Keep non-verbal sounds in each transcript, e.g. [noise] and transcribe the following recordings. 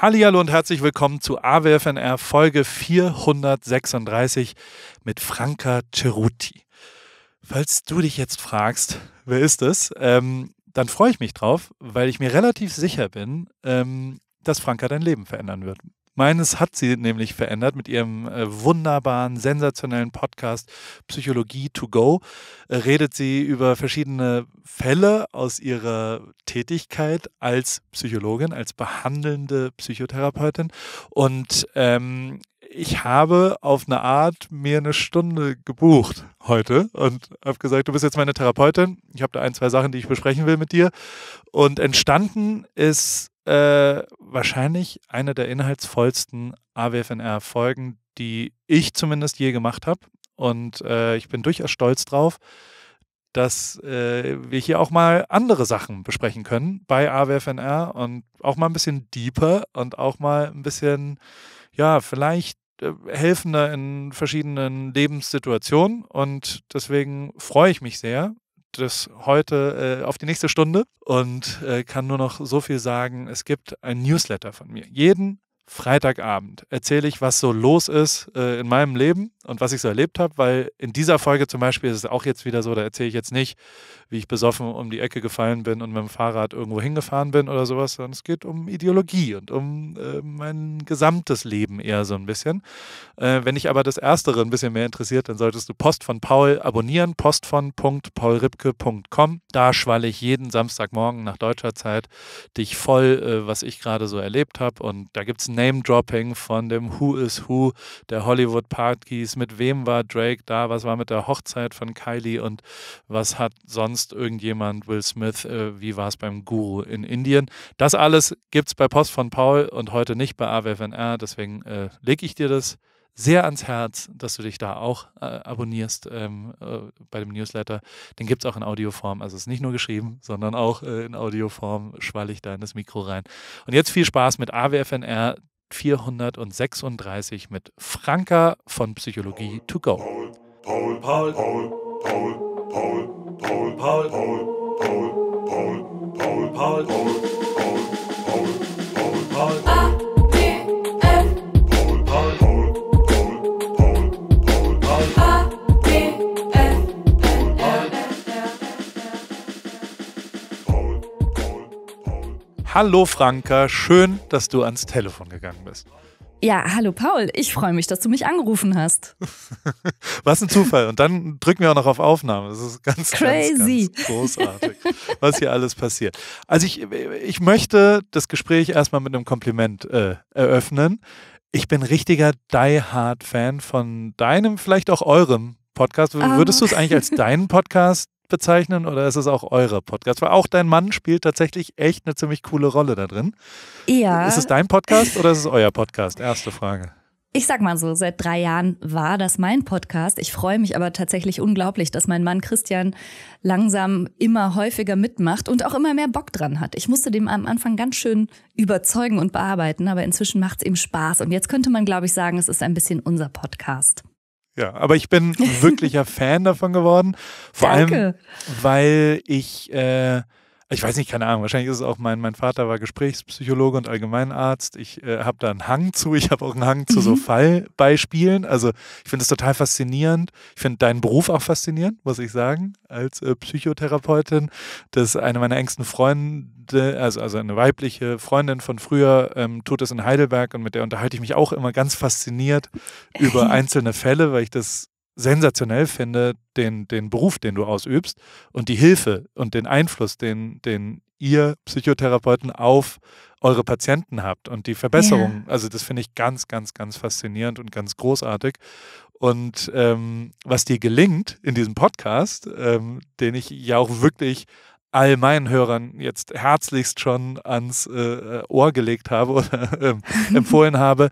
Hallihallo und herzlich willkommen zu AWFNR Folge 436 mit Franka Ceruti. Falls du dich jetzt fragst, wer ist es, ähm, dann freue ich mich drauf, weil ich mir relativ sicher bin, ähm, dass Franka dein Leben verändern wird. Meines hat sie nämlich verändert mit ihrem äh, wunderbaren, sensationellen Podcast Psychologie to Go. Äh, redet sie über verschiedene Fälle aus ihrer Tätigkeit als Psychologin, als behandelnde Psychotherapeutin. Und ähm, ich habe auf eine Art mir eine Stunde gebucht heute und habe gesagt, du bist jetzt meine Therapeutin. Ich habe da ein, zwei Sachen, die ich besprechen will mit dir. Und entstanden ist äh, wahrscheinlich eine der inhaltsvollsten AWFNR-Folgen, die ich zumindest je gemacht habe. Und äh, ich bin durchaus stolz drauf, dass äh, wir hier auch mal andere Sachen besprechen können bei AWFNR und auch mal ein bisschen deeper und auch mal ein bisschen, ja, vielleicht äh, helfender in verschiedenen Lebenssituationen. Und deswegen freue ich mich sehr, das heute äh, auf die nächste Stunde und äh, kann nur noch so viel sagen. Es gibt ein Newsletter von mir. Jeden Freitagabend erzähle ich, was so los ist äh, in meinem Leben und was ich so erlebt habe, weil in dieser Folge zum Beispiel ist es auch jetzt wieder so, da erzähle ich jetzt nicht, wie ich besoffen um die Ecke gefallen bin und mit dem Fahrrad irgendwo hingefahren bin oder sowas, sondern es geht um Ideologie und um äh, mein gesamtes Leben eher so ein bisschen. Äh, wenn dich aber das Erstere ein bisschen mehr interessiert, dann solltest du Post von Paul abonnieren, Post postvon.paulripke.com. Da schwalle ich jeden Samstagmorgen nach deutscher Zeit dich voll, äh, was ich gerade so erlebt habe und da gibt es ein Name-Dropping von dem Who is Who der Hollywood-Partys. Mit wem war Drake da? Was war mit der Hochzeit von Kylie? Und was hat sonst irgendjemand, Will Smith, äh, wie war es beim Guru in Indien? Das alles gibt es bei Post von Paul und heute nicht bei AWFNR. Deswegen äh, lege ich dir das sehr ans Herz, dass du dich da auch äh, abonnierst ähm, äh, bei dem Newsletter. Den gibt es auch in Audioform. Also es ist nicht nur geschrieben, sondern auch äh, in Audioform schwalle ich da in das Mikro rein. Und jetzt viel Spaß mit AWFNR, 436 mit Franka von Psychologie to go. Paul, Paul, Paul, Paul, Paul, Paul, Paul, Paul, Paul, Paul, Paul, Paul, Paul, Paul, Paul, Paul, Paul, Paul, Hallo Franka, schön, dass du ans Telefon gegangen bist. Ja, hallo Paul, ich freue mich, dass du mich angerufen hast. [laughs] was ein Zufall. Und dann drücken wir auch noch auf Aufnahme. Das ist ganz, Crazy. Ganz, ganz großartig, was hier alles passiert. Also ich, ich möchte das Gespräch erstmal mit einem Kompliment äh, eröffnen. Ich bin richtiger Die-Hard-Fan von deinem, vielleicht auch eurem Podcast. Ähm. Würdest oh. du es eigentlich als [laughs] deinen Podcast bezeichnen oder ist es auch eurer Podcast? Weil auch dein Mann spielt tatsächlich echt eine ziemlich coole Rolle da drin. Ja. Ist es dein Podcast oder ist es euer Podcast? Erste Frage. Ich sag mal so, seit drei Jahren war das mein Podcast. Ich freue mich aber tatsächlich unglaublich, dass mein Mann Christian langsam immer häufiger mitmacht und auch immer mehr Bock dran hat. Ich musste dem am Anfang ganz schön überzeugen und bearbeiten, aber inzwischen macht es ihm Spaß. Und jetzt könnte man, glaube ich, sagen, es ist ein bisschen unser Podcast. Ja, aber ich bin [laughs] wirklicher Fan davon geworden. Vor Danke. allem, weil ich äh, ich weiß nicht, keine Ahnung, wahrscheinlich ist es auch mein, mein Vater war Gesprächspsychologe und Allgemeinarzt. Ich äh, habe da einen Hang zu, ich habe auch einen Hang zu so mhm. Fallbeispielen. Also ich finde es total faszinierend. Ich finde deinen Beruf auch faszinierend, muss ich sagen, als äh, Psychotherapeutin. Das eine meiner engsten Freunde, also, also eine weibliche Freundin von früher, ähm, tut es in Heidelberg und mit der unterhalte ich mich auch immer ganz fasziniert über [laughs] einzelne Fälle, weil ich das sensationell finde, den, den Beruf, den du ausübst und die Hilfe und den Einfluss, den, den ihr Psychotherapeuten auf eure Patienten habt und die Verbesserung. Ja. Also das finde ich ganz, ganz, ganz faszinierend und ganz großartig. Und ähm, was dir gelingt in diesem Podcast, ähm, den ich ja auch wirklich all meinen Hörern jetzt herzlichst schon ans äh, Ohr gelegt habe oder äh, [laughs] empfohlen habe,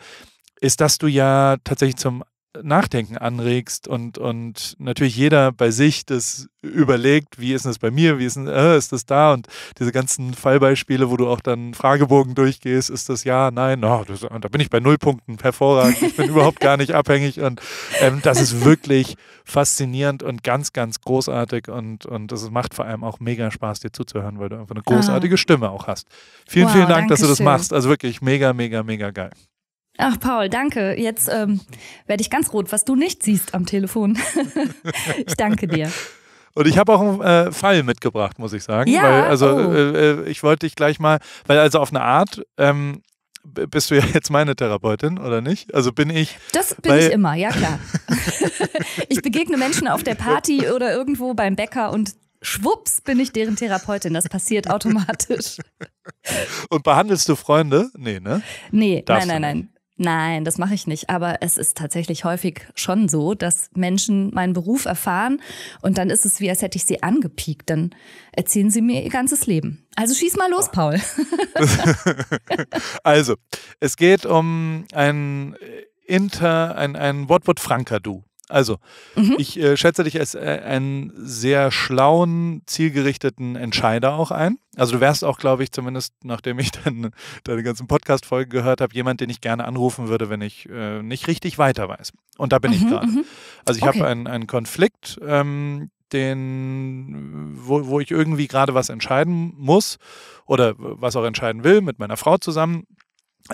ist, dass du ja tatsächlich zum Nachdenken anregst und, und natürlich jeder bei sich das überlegt, wie ist das bei mir, wie ist, äh, ist das da und diese ganzen Fallbeispiele, wo du auch dann Fragebogen durchgehst, ist das ja, nein, oh, das, da bin ich bei Nullpunkten, hervorragend, ich bin überhaupt gar nicht abhängig und ähm, das ist wirklich faszinierend und ganz, ganz großartig und, und das macht vor allem auch mega Spaß, dir zuzuhören, weil du einfach eine ah. großartige ah. Stimme auch hast. Vielen, wow, vielen Dank, dass du das schön. machst, also wirklich mega, mega, mega geil. Ach, Paul, danke. Jetzt ähm, werde ich ganz rot, was du nicht siehst am Telefon. [laughs] ich danke dir. Und ich habe auch einen äh, Fall mitgebracht, muss ich sagen. Ja, weil, also oh. äh, äh ich wollte dich gleich mal, weil also auf eine Art ähm, bist du ja jetzt meine Therapeutin, oder nicht? Also bin ich. Das bin weil, ich immer, ja klar. [laughs] ich begegne Menschen auf der Party oder irgendwo beim Bäcker und schwupps bin ich deren Therapeutin. Das passiert automatisch. Und behandelst du Freunde? Nee, ne? Nee, Darfst nein, nein, nein. Nein, das mache ich nicht. Aber es ist tatsächlich häufig schon so, dass Menschen meinen Beruf erfahren und dann ist es wie, als hätte ich sie angepiekt. Dann erzählen sie mir ihr ganzes Leben. Also schieß mal los, Paul. [laughs] also, es geht um ein äh, Inter, ein, ein Wortwort Franka Du. Also, mhm. ich äh, schätze dich als äh, einen sehr schlauen, zielgerichteten Entscheider auch ein. Also du wärst auch, glaube ich, zumindest nachdem ich [laughs] deine, deine ganzen Podcast-Folgen gehört habe, jemand, den ich gerne anrufen würde, wenn ich äh, nicht richtig weiter weiß. Und da bin mhm, ich gerade. Mhm. Also ich okay. habe einen, einen Konflikt, ähm, den, wo, wo ich irgendwie gerade was entscheiden muss oder was auch entscheiden will mit meiner Frau zusammen.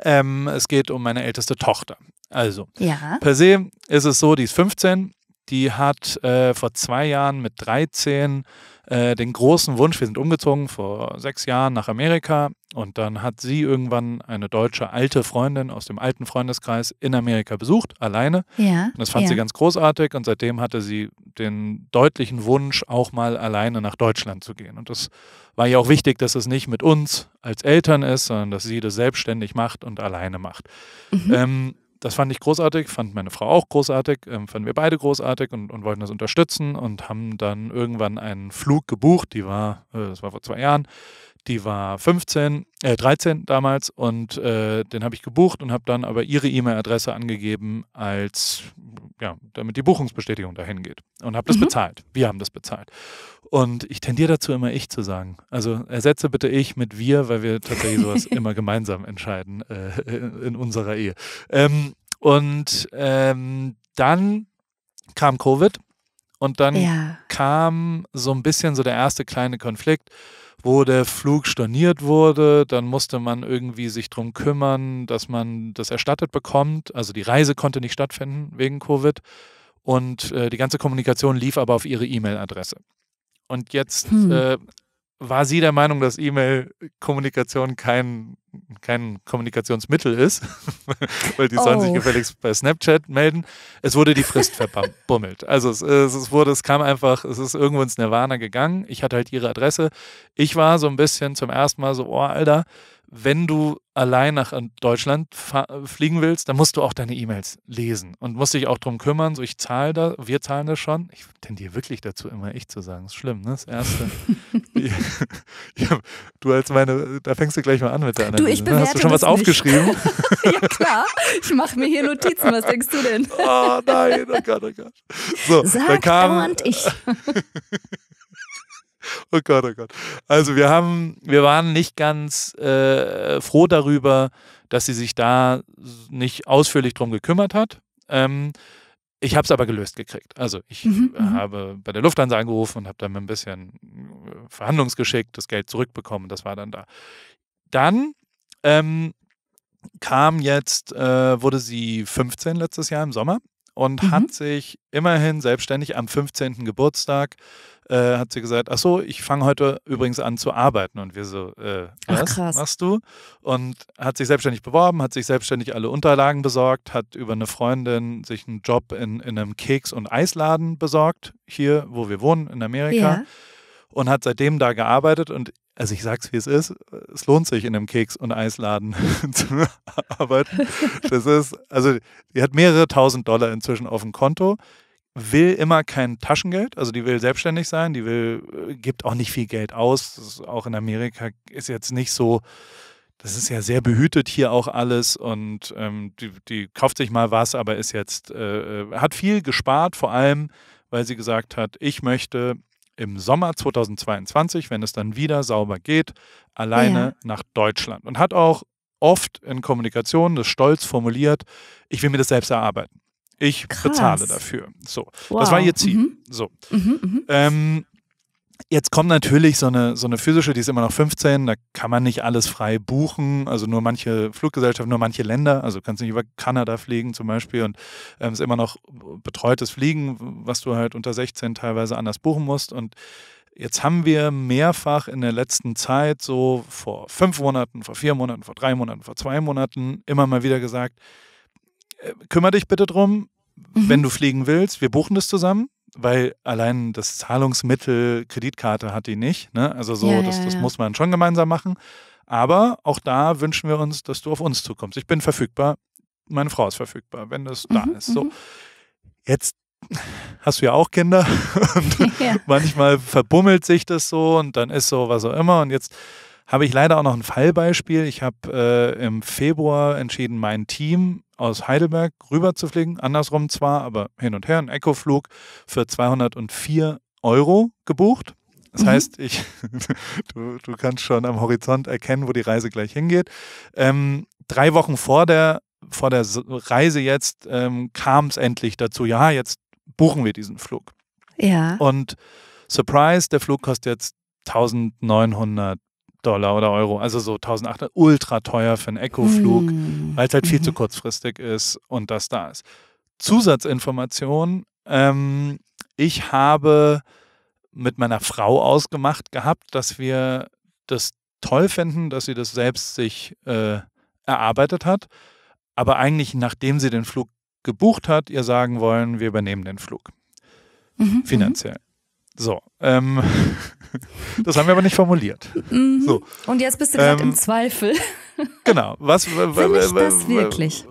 Ähm, es geht um meine älteste Tochter. Also, ja. per se ist es so, die ist 15, die hat äh, vor zwei Jahren mit 13 äh, den großen Wunsch, wir sind umgezogen vor sechs Jahren nach Amerika und dann hat sie irgendwann eine deutsche alte Freundin aus dem alten Freundeskreis in Amerika besucht, alleine. Ja. Und das fand ja. sie ganz großartig und seitdem hatte sie den deutlichen Wunsch, auch mal alleine nach Deutschland zu gehen. Und das war ja auch wichtig, dass es nicht mit uns als Eltern ist, sondern dass sie das selbstständig macht und alleine macht. Mhm. Ähm, das fand ich großartig, fand meine Frau auch großartig, ähm, fanden wir beide großartig und, und, wollten das unterstützen und haben dann irgendwann einen Flug gebucht, die war, äh, das war vor zwei Jahren, die war 15, äh, 13 damals und äh, den habe ich gebucht und habe dann aber ihre E-Mail-Adresse angegeben als, ja, damit die Buchungsbestätigung dahin geht und habe das mhm. bezahlt. Wir haben das bezahlt. Und ich tendiere dazu, immer ich zu sagen. Also ersetze bitte ich mit wir, weil wir tatsächlich [laughs] sowas immer gemeinsam entscheiden äh, in, äh, in, unserer Ehe. Ähm, und ähm, dann kam Covid und dann ja. kam so ein bisschen so der erste kleine Konflikt wo der Flug storniert wurde, dann musste man irgendwie sich darum kümmern, dass man das erstattet bekommt. Also die Reise konnte nicht stattfinden wegen Covid und äh, die ganze Kommunikation lief aber auf ihre E-Mail-Adresse. Und jetzt hm. äh, war sie der Meinung, dass E-Mail-Kommunikation kein, kein Kommunikationsmittel ist, [laughs] weil die oh. sollen sich oh. gefälligst bei Snapchat melden. Es wurde die Frist verbummelt. [laughs] Also es, es, wurde, es kam einfach, es ist irgendwo ins Nirvana gegangen. Ich hatte halt ihre Adresse. Ich war so ein bisschen zum ersten Mal so, oh Alter, wenn du allein nach äh, Deutschland äh, fliegen willst, dann musst du auch deine E-Mails lesen und musst dich auch drum kümmern. So, ich zahle da, wir zahlen das schon. Ich tendiere wirklich dazu, immer ich zu sagen. Das ist schlimm, ne? Das Erste. [laughs] ja, du als meine, da fängst du gleich mal an mit der Analyse. Du, ich ne? Hast du schon was aufgeschrieben? [laughs] ja, klar. Ich mache mir hier Notizen. Was denkst du denn? oh nein, oh Gott, oh Gott. So, Sag dann kam, dauernd ich. [laughs] Oh Gott, oh Gott. Also wir haben, wir waren nicht ganz äh, froh darüber, dass sie sich da nicht ausführlich drum gekümmert hat. Ähm, ich habe es aber gelöst gekriegt. Also ich mhm, mhm, habe bei der Lufthansa angerufen und habe dann ein bisschen äh, Verhandlungsgeschick das Geld zurückbekommen. Das war dann da. Dann ähm, kam jetzt, äh, wurde sie 15 letztes Jahr im Sommer und mhm. hat sich immerhin selbstständig am 15. Geburtstag äh, hat sie gesagt, ach so, ich fange heute übrigens an zu arbeiten und wir so, äh, was ach, machst du? Und hat sich selbstständig beworben, hat sich selbstständig alle Unterlagen besorgt, hat über eine Freundin sich einen Job in, in einem Keks- und Eisladen besorgt, hier, wo wir wohnen, in Amerika. Ja. Und hat seitdem da gearbeitet und also ich sag's wie es ist, es lohnt sich in einem Keks- und Eisladen [laughs] zu arbeiten. Das ist, also die hat mehrere tausend Dollar inzwischen auf dem Konto, will immer kein Taschengeld, also die will selbstständig sein, die will, äh, gibt auch nicht viel Geld aus. auch in Amerika ist jetzt nicht so, das ist ja sehr behütet hier auch alles und ähm, die, die, kauft sich mal was, aber ist jetzt, äh, äh hat viel gespart, vor allem, weil sie gesagt hat, ich möchte im Sommer 2022, wenn es dann wieder sauber geht, alleine ja. nach Deutschland. Und hat auch oft in Kommunikation das Stolz formuliert, ich will mir das selbst erarbeiten. Ich Krass. bezahle dafür. So, wow. das war ihr Ziel. Mhm. So. Mhm, mhm. ähm, Jetzt kommt natürlich so eine, so eine physische, die ist immer noch 15, da kann man nicht alles frei buchen, also nur manche Fluggesellschaften, nur manche Länder, also kannst du nicht über Kanada fliegen zum Beispiel und es ähm, ist immer noch betreutes Fliegen, was du halt unter 16 teilweise anders buchen musst und Jetzt haben wir mehrfach in der letzten Zeit, so vor fünf Monaten, vor vier Monaten, vor drei Monaten, vor zwei Monaten, immer mal wieder gesagt, äh, kümmere dich bitte drum, mhm. wenn du fliegen willst, wir buchen das zusammen weil allein das Zahlungsmittel, Kreditkarte hat die nicht. Ne? Also so, ja, das, ja, das ja. muss man schon gemeinsam machen. Aber auch da wünschen wir uns, dass du auf uns zukommst. Ich bin verfügbar, meine Frau ist verfügbar, wenn das mhm, da ist. So. Mhm. Jetzt hast du ja auch Kinder [laughs] und [laughs] manchmal verbummelt sich das so und dann ist so was auch immer. Und jetzt habe ich leider auch noch ein Fallbeispiel. Ich habe äh, im Februar entschieden, mein Team aus Heidelberg rüber zu fliegen, andersrum zwar, aber hin und her, ein Echo-Flug für 204 Euro gebucht. Das mhm. heißt, ich, [laughs] du, du, kannst schon am Horizont erkennen, wo die Reise gleich hingeht. Ähm, drei Wochen vor der, vor der Reise jetzt ähm, kam es endlich dazu, ja, jetzt buchen wir diesen Flug. Ja. Und Surprise, der Flug kostet jetzt 1900 Dollar oder Euro, also so 1800, ultra teuer für einen Ecoflug, mhm. weil es halt viel mhm. zu kurzfristig ist und das da ist. Zusatzinformation, ähm, ich habe mit meiner Frau ausgemacht gehabt, dass wir das toll finden, dass sie das selbst sich äh, erarbeitet hat, aber eigentlich nachdem sie den Flug gebucht hat, ihr sagen wollen, wir übernehmen den Flug. Mhm, mhm. finanziell. So, ähm, [laughs] das haben wir aber nicht formuliert. Mhm. So. Und jetzt bist du gerade ähm, im Zweifel. [laughs] Genau. Was, Will ich das wirklich?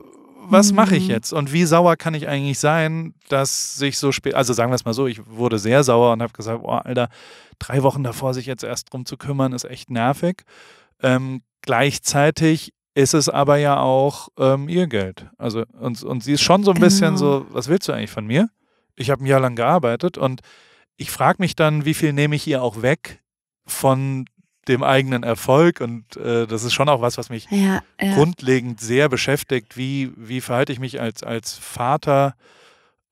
Was mhm. mache ich mhm. jetzt? Und wie sauer kann ich eigentlich sein, dass sich so spät, also sagen wir es mal so, ich wurde sehr sauer und habe gesagt, boah, Alter, drei Wochen davor sich jetzt erst drum zu kümmern, ist echt nervig. Ähm, gleichzeitig ist es aber ja auch ähm, ihr Geld. Also, und, und sie ist schon so ein genau. bisschen so, was willst du eigentlich von mir? Ich habe ein Jahr lang gearbeitet und ich frage mich dann, wie viel nehme ich ihr auch weg von dem eigenen Erfolg und äh, das ist schon auch was, was mich ja, ja. grundlegend sehr beschäftigt. Wie, wie verhalte ich mich als, als Vater,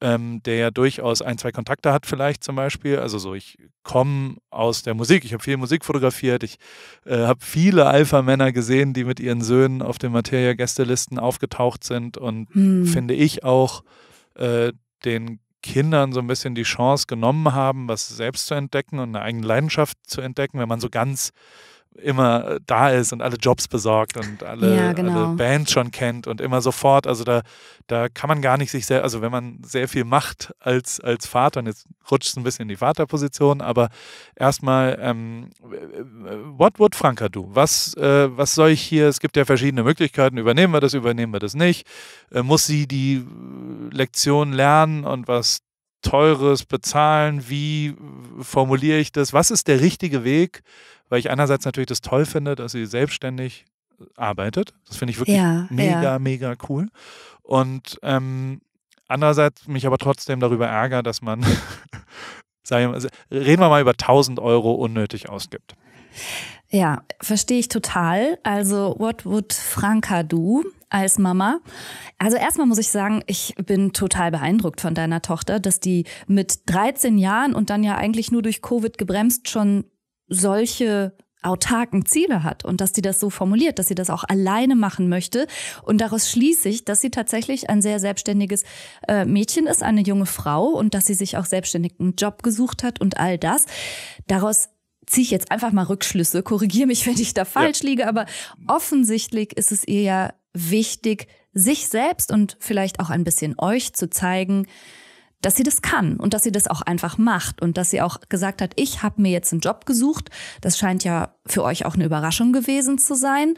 ähm, der ja durchaus ein, zwei Kontakte hat vielleicht zum Beispiel. Also so, ich komme aus der Musik, ich habe viel Musik fotografiert, ich äh, habe viele Alpha-Männer gesehen, die mit ihren Söhnen auf den Materia-Gästelisten aufgetaucht sind und hm. finde ich auch äh, den Kindern so ein bisschen die Chance genommen haben, was selbst zu entdecken und eine eigene Leidenschaft zu entdecken, wenn man so ganz immer äh, da ist und alle Jobs besorgt und alle, ja, genau. alle Bands schon kennt und immer sofort. Also da, da kann man gar nicht sich sehr, also wenn man sehr viel macht als, als Vater, und jetzt rutscht es ein bisschen in die Vaterposition, aber erstmal, ähm, what would Franka do? Was, äh, was soll ich hier? Es gibt ja verschiedene Möglichkeiten. Übernehmen wir das, übernehmen wir das nicht? Äh, muss sie die äh, Lektion lernen und was Teures bezahlen? Wie formuliere ich das? Was ist der richtige Weg? weil ich einerseits natürlich das toll finde, dass sie selbstständig äh, arbeitet. Das finde ich wirklich ja, mega, ja. mega cool. Und ähm, andererseits mich aber trotzdem darüber ärgert, dass man, [laughs] sagen wir mal, also, reden wir mal über 1000 Euro unnötig ausgibt. Ja, verstehe ich total. Also, what would Franka do? als Mama. Also erstmal muss ich sagen, ich bin total beeindruckt von deiner Tochter, dass die mit 13 Jahren und dann ja eigentlich nur durch Covid gebremst schon solche autarken Ziele hat und dass sie das so formuliert, dass sie das auch alleine machen möchte. Und daraus schließe ich, dass sie tatsächlich ein sehr selbstständiges äh, Mädchen ist, eine junge Frau und dass sie sich auch selbstständig einen Job gesucht hat und all das. Daraus ziehe ich jetzt einfach mal Rückschlüsse, korrigiere mich, wenn ich da falsch ja. liege, aber offensichtlich ist es ihr ja wichtig, sich selbst und vielleicht auch ein bisschen euch zu zeigen, dass sie das kann und dass sie das auch einfach macht und dass sie auch gesagt hat, ich habe mir jetzt einen Job gesucht. Das scheint ja für euch auch eine Überraschung gewesen zu sein.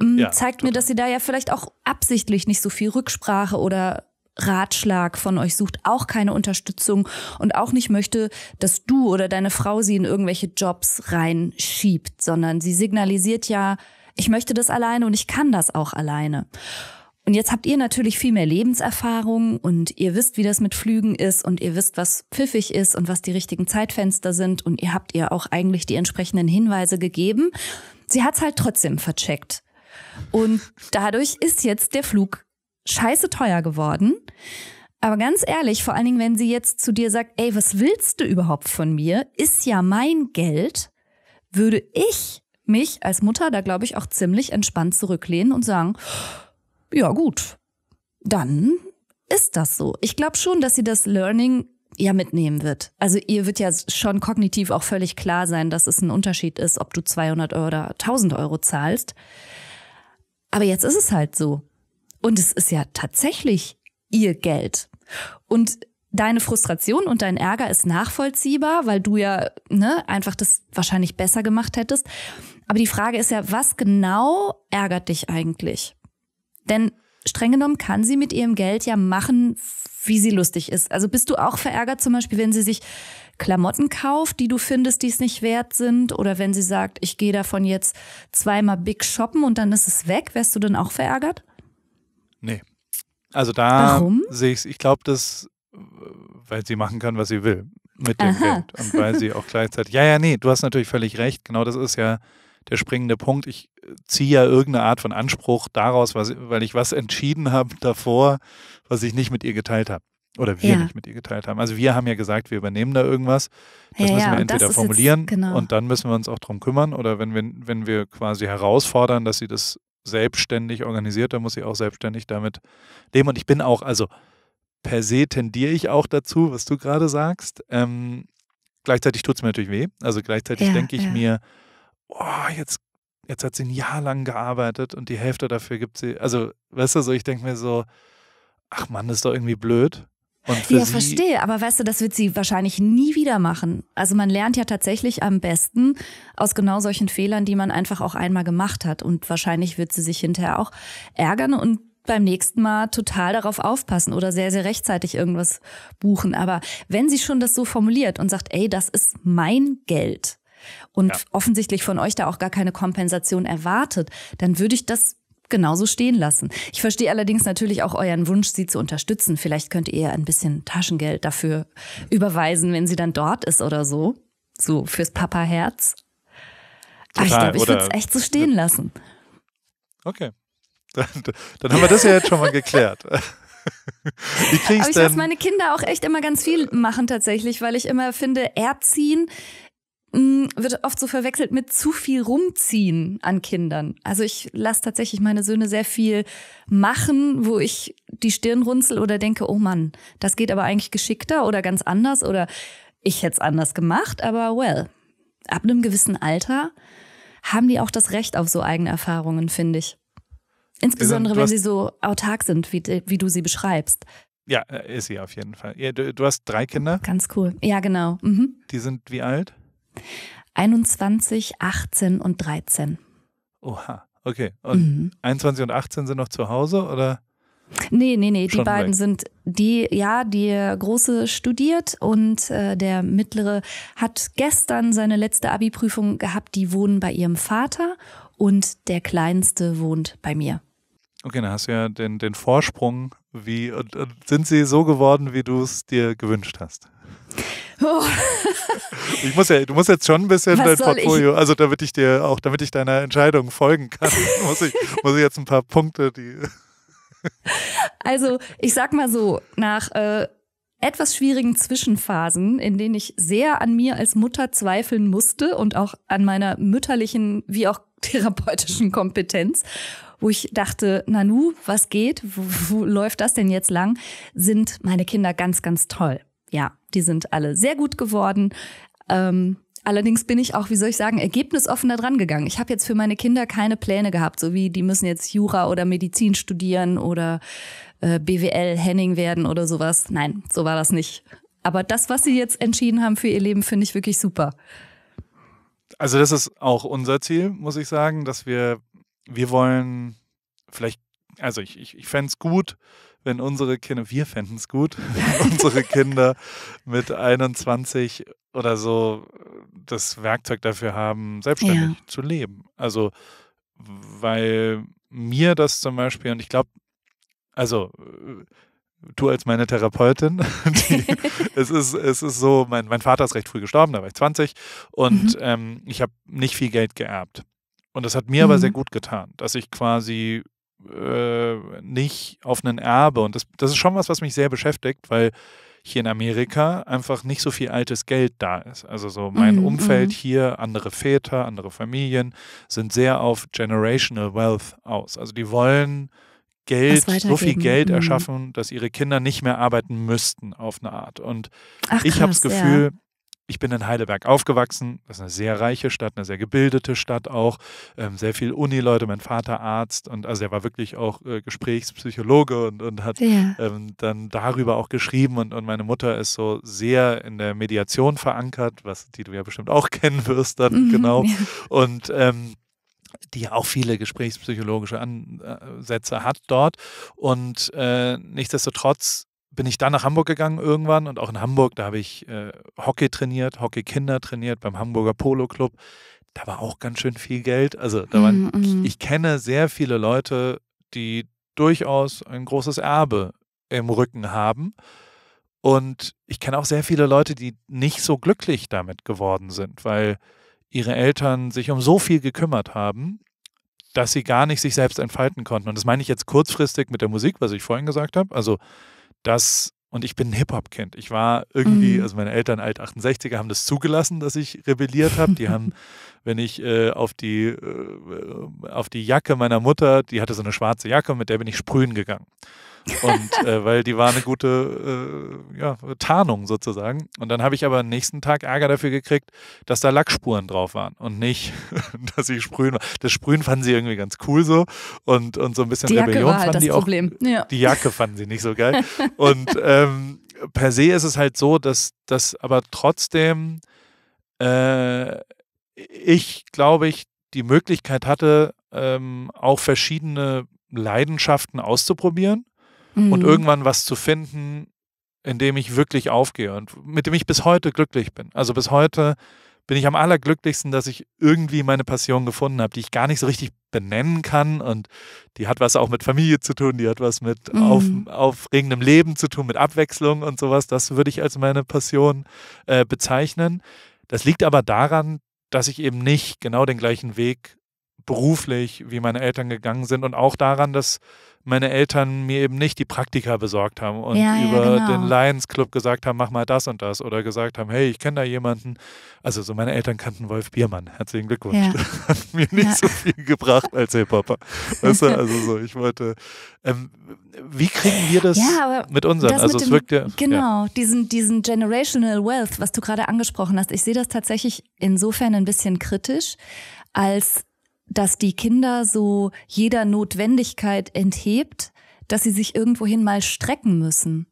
Ähm, ja, zeigt total. mir, dass sie da ja vielleicht auch absichtlich nicht so viel Rücksprache oder Ratschlag von euch sucht, auch keine Unterstützung und auch nicht möchte, dass du oder deine Frau sie in irgendwelche Jobs reinschiebt, sondern sie signalisiert ja, ich möchte das alleine und ich kann das auch alleine. Und jetzt habt ihr natürlich viel mehr Lebenserfahrung und ihr wisst, wie das mit Flügen ist und ihr wisst, was pfiffig ist und was die richtigen Zeitfenster sind und ihr habt ihr auch eigentlich die entsprechenden Hinweise gegeben. Sie hat's halt trotzdem vercheckt. Und dadurch ist jetzt der Flug scheiße teuer geworden. Aber ganz ehrlich, vor allen Dingen, wenn sie jetzt zu dir sagt, ey, was willst du überhaupt von mir? Ist ja mein Geld, würde ich mich als Mutter da, glaube ich, auch ziemlich entspannt zurücklehnen und sagen, ja gut, dann ist das so. Ich glaube schon, dass sie das Learning ja mitnehmen wird. Also ihr wird ja schon kognitiv auch völlig klar sein, dass es ein Unterschied ist, ob du 200 Euro oder 1000 Euro zahlst. Aber jetzt ist es halt so. Und es ist ja tatsächlich ihr Geld. Und deine Frustration und dein Ärger ist nachvollziehbar, weil du ja ne, einfach das wahrscheinlich besser gemacht hättest. Aber die Frage ist ja, was genau ärgert dich eigentlich? Denn streng genommen kann sie mit ihrem Geld ja machen, wie sie lustig ist. Also bist du auch verärgert zum Beispiel, wenn sie sich Klamotten kauft, die du findest, die es nicht wert sind? Oder wenn sie sagt, ich gehe davon jetzt zweimal big shoppen und dann ist es weg, wärst du dann auch verärgert? Nee. Also da sehe ich ich glaube, das, weil sie machen kann, was sie will mit dem Aha. Geld. Und weil sie auch gleichzeitig, ja, ja, nee, du hast natürlich völlig recht, genau das ist ja der springende Punkt. Ich äh, ziehe ja irgendeine Art von Anspruch daraus, was, weil ich was entschieden [laughs] habe davor, was ich nicht mit ihr geteilt habe. Oder wir ja. nicht mit ihr geteilt haben. Also wir haben ja gesagt, wir übernehmen da irgendwas. Das ja, müssen wir ja, entweder formulieren jetzt, genau. und dann müssen wir uns auch drum kümmern. Oder wenn wir, wenn wir quasi herausfordern, dass sie das selbstständig organisiert, dann muss sie auch selbstständig damit leben. Und ich bin auch, also per se tendiere ich auch dazu, was du gerade sagst. Ähm, gleichzeitig tut es mir natürlich weh. Also gleichzeitig denke ich mir, oh, jetzt, jetzt hat sie ein Jahr lang gearbeitet und die Hälfte dafür gibt sie. Also, weißt du, so ich denke mir so, ach Mann, das ist doch irgendwie blöd. Und für ja, verstehe, aber weißt du, das wird sie wahrscheinlich nie wieder machen. Also man lernt ja tatsächlich am besten aus genau solchen Fehlern, die man einfach auch einmal gemacht hat. Und wahrscheinlich wird sie sich hinterher auch ärgern und beim nächsten Mal total darauf aufpassen oder sehr, sehr rechtzeitig irgendwas buchen. Aber wenn sie schon das so formuliert und sagt, ey, das ist mein Geld, und ja. offensichtlich von euch da auch gar keine Kompensation erwartet, dann würde ich das genauso stehen lassen. Ich verstehe allerdings natürlich auch euren Wunsch, sie zu unterstützen. Vielleicht könnt ihr ein bisschen Taschengeld dafür überweisen, wenn sie dann dort ist oder so. So fürs Papaherz. Aber ah, ich glaube, ich würde es echt so stehen lassen. Okay. [laughs] Dann, dann haben wir das ja jetzt schon mal geklärt. [laughs] Wie Aber ich lasse meine Kinder auch echt immer ganz viel machen tatsächlich, weil ich immer finde, erziehen Mm, wird oft so verwechselt mit zu viel rumziehen an Kindern. Also ich lasse tatsächlich meine Söhne sehr viel machen, wo ich die Stirn runzel oder denke, oh Mann, das geht aber eigentlich geschickter oder ganz anders oder ich hätte es anders gemacht, aber well, ab einem gewissen Alter haben die auch das Recht auf so eigene Erfahrungen, finde ich. Insbesondere, wenn sie so autark sind, wie, wie du sie beschreibst. Ja, äh, ist sie auf jeden Fall. du, du, hast drei Kinder? Ganz cool. Ja, genau. Mhm. Die sind wie alt? 21, 18 und 13. Oha, okay. Und mhm. 21 und 18 sind noch zu Hause oder? Nee, nee, nee, Schon die beiden weg. sind die, ja, der Große studiert und äh, der Mittlere hat gestern seine letzte Abi-Prüfung gehabt. Die wohnen bei ihrem Vater und der Kleinste wohnt bei mir. Okay, dann hast du ja den, den Vorsprung. Wie, und, und sind sie so geworden, wie du es dir gewünscht hast? Oh. ich muss ja, du musst jetzt schon ein bisschen Was dein Portfolio, ich? also damit ich dir auch, damit ich deiner Entscheidung folgen kann, [laughs] muss ich, muss ich jetzt ein paar Punkte, die. also, ich sag mal so, nach äh, etwas schwierigen Zwischenphasen, in denen ich sehr an mir als Mutter zweifeln musste und auch an meiner mütterlichen wie auch [laughs] therapeutischen Kompetenz, wo ich dachte, Nanu, was geht? Wo, wo läuft das denn jetzt lang? Sind meine Kinder ganz, ganz toll ja, die sind alle sehr gut geworden. Ähm, Allerdings bin ich auch, wie soll ich sagen, ergebnisoffener dran gegangen. Ich habe jetzt für meine Kinder keine Pläne gehabt, so wie die müssen jetzt Jura oder Medizin studieren oder äh, BWL Henning werden oder sowas. Nein, so war das nicht. Aber das, was sie jetzt entschieden haben für ihr Leben, finde ich wirklich super. Also das ist auch unser Ziel, muss ich sagen, dass wir, wir wollen vielleicht, also ich, ich, ich fände es gut, wenn unsere Kinder, wir fänden es gut, wenn [laughs] unsere Kinder mit 21 oder so äh, das Werkzeug dafür haben, selbstständig ja. zu leben. Also, weil mir das zum Beispiel, und ich glaube, also äh, du als meine Therapeutin, [laughs] die, [laughs] es, ist, es ist so, mein, mein Vater ist recht früh gestorben, da war ich 20 und mhm. ähm, ich habe nicht viel Geld geerbt. Und das hat mir mhm. aber sehr mhm. gut getan, dass ich quasi äh, nicht auf ein Erbe. Und das, das ist schon was, was mich sehr beschäftigt, weil hier in Amerika einfach nicht so viel altes Geld da ist. Also so mein mhm, Umfeld mhm. hier, andere Väter, andere Familien sind sehr auf generational wealth aus. Also die wollen Geld, so viel Geld mhm. erschaffen, dass ihre Kinder nicht mehr arbeiten müssten auf eine Art. Und Ach, ich habe das Gefühl, ja ich bin in Heidelberg aufgewachsen. Das ist eine sehr reiche Stadt, eine sehr gebildete Stadt auch. Ähm, sehr viel Uni-Leute, mein Vater Arzt und also er war wirklich auch äh, Gesprächspsychologe und, und hat ja. ähm, dann darüber auch geschrieben. Und, und meine Mutter ist so sehr in der Mediation verankert, was die du ja bestimmt auch [laughs] kennen wirst dann, mhm, genau. Ja. Und ähm, die ja auch viele gesprächspsychologische Ansätze äh, hat dort. Und äh, nichtsdestotrotz bin ich dann nach Hamburg gegangen irgendwann und auch in Hamburg, da habe ich äh, Hockey trainiert, Hockey-Kinder trainiert beim Hamburger Polo Club. Da war auch ganz schön viel Geld. Also da waren, mm -hmm. ich, ich kenne sehr viele Leute, die durchaus ein großes Erbe im Rücken haben. Und ich kenne auch sehr viele Leute, die nicht so glücklich damit geworden sind, weil ihre Eltern sich um so viel gekümmert haben, dass sie gar nicht sich selbst entfalten konnten. Und das meine ich jetzt kurzfristig mit der Musik, was ich vorhin gesagt habe. Also dass, und ich bin ein Hip-Hop-Kind. Ich war irgendwie, mhm. also meine Eltern alt 68er haben das zugelassen, dass ich rebelliert habe. Die haben [laughs] wenn ich äh, auf, die, äh, auf die Jacke meiner Mutter, die hatte so eine schwarze Jacke, mit der bin ich sprühen gegangen. Und [laughs] äh, weil die war eine gute äh, ja, Tarnung sozusagen. Und dann habe ich aber am nächsten Tag Ärger dafür gekriegt, dass da Lackspuren drauf waren und nicht, [laughs] dass ich sprühen war. Das Sprühen fanden sie irgendwie ganz cool so und, und so ein bisschen die Jacke Rebellion war halt fanden das die Problem. auch. Ja. Die Jacke fanden sie nicht so geil. [laughs] Und ähm, per se ist es halt so, dass das aber trotzdem äh, ich, glaube ich, die Möglichkeit hatte, ähm, auch verschiedene Leidenschaften auszuprobieren mhm. und irgendwann was zu finden, in dem ich wirklich aufgehe und mit dem ich bis heute glücklich bin. Also bis heute bin ich am allerglücklichsten, dass ich irgendwie meine Passion gefunden habe, die ich gar nicht so richtig benennen kann und die hat was auch mit Familie zu tun, die hat was mit mhm. auf, aufregendem Leben zu tun, mit Abwechslung und sowas. Das würde ich als meine Passion äh, bezeichnen. Das liegt aber daran, dass ich eben nicht genau den gleichen Weg beruflich, wie meine Eltern gegangen sind und auch daran, dass meine Eltern mir eben nicht die Praktika besorgt haben und ja, über ja, genau. den Lions Club gesagt haben, mach mal das und das oder gesagt haben, hey, ich kenne da jemanden. Also so meine Eltern kannten Wolf Biermann. Herzlichen Glückwunsch. Ja. [laughs] Hat mir nicht so viel gebracht als Hip-Hopper. Weißt du, also so, ich wollte, ähm, wie kriegen wir das mit unseren? Das also mit es dem, wirkt ja. Genau, diesen, diesen Generational Wealth, was du gerade angesprochen hast. Ich sehe das tatsächlich insofern ein bisschen kritisch, als dass die Kinder so jeder Notwendigkeit enthebt, dass sie sich irgendwohin mal strecken müssen.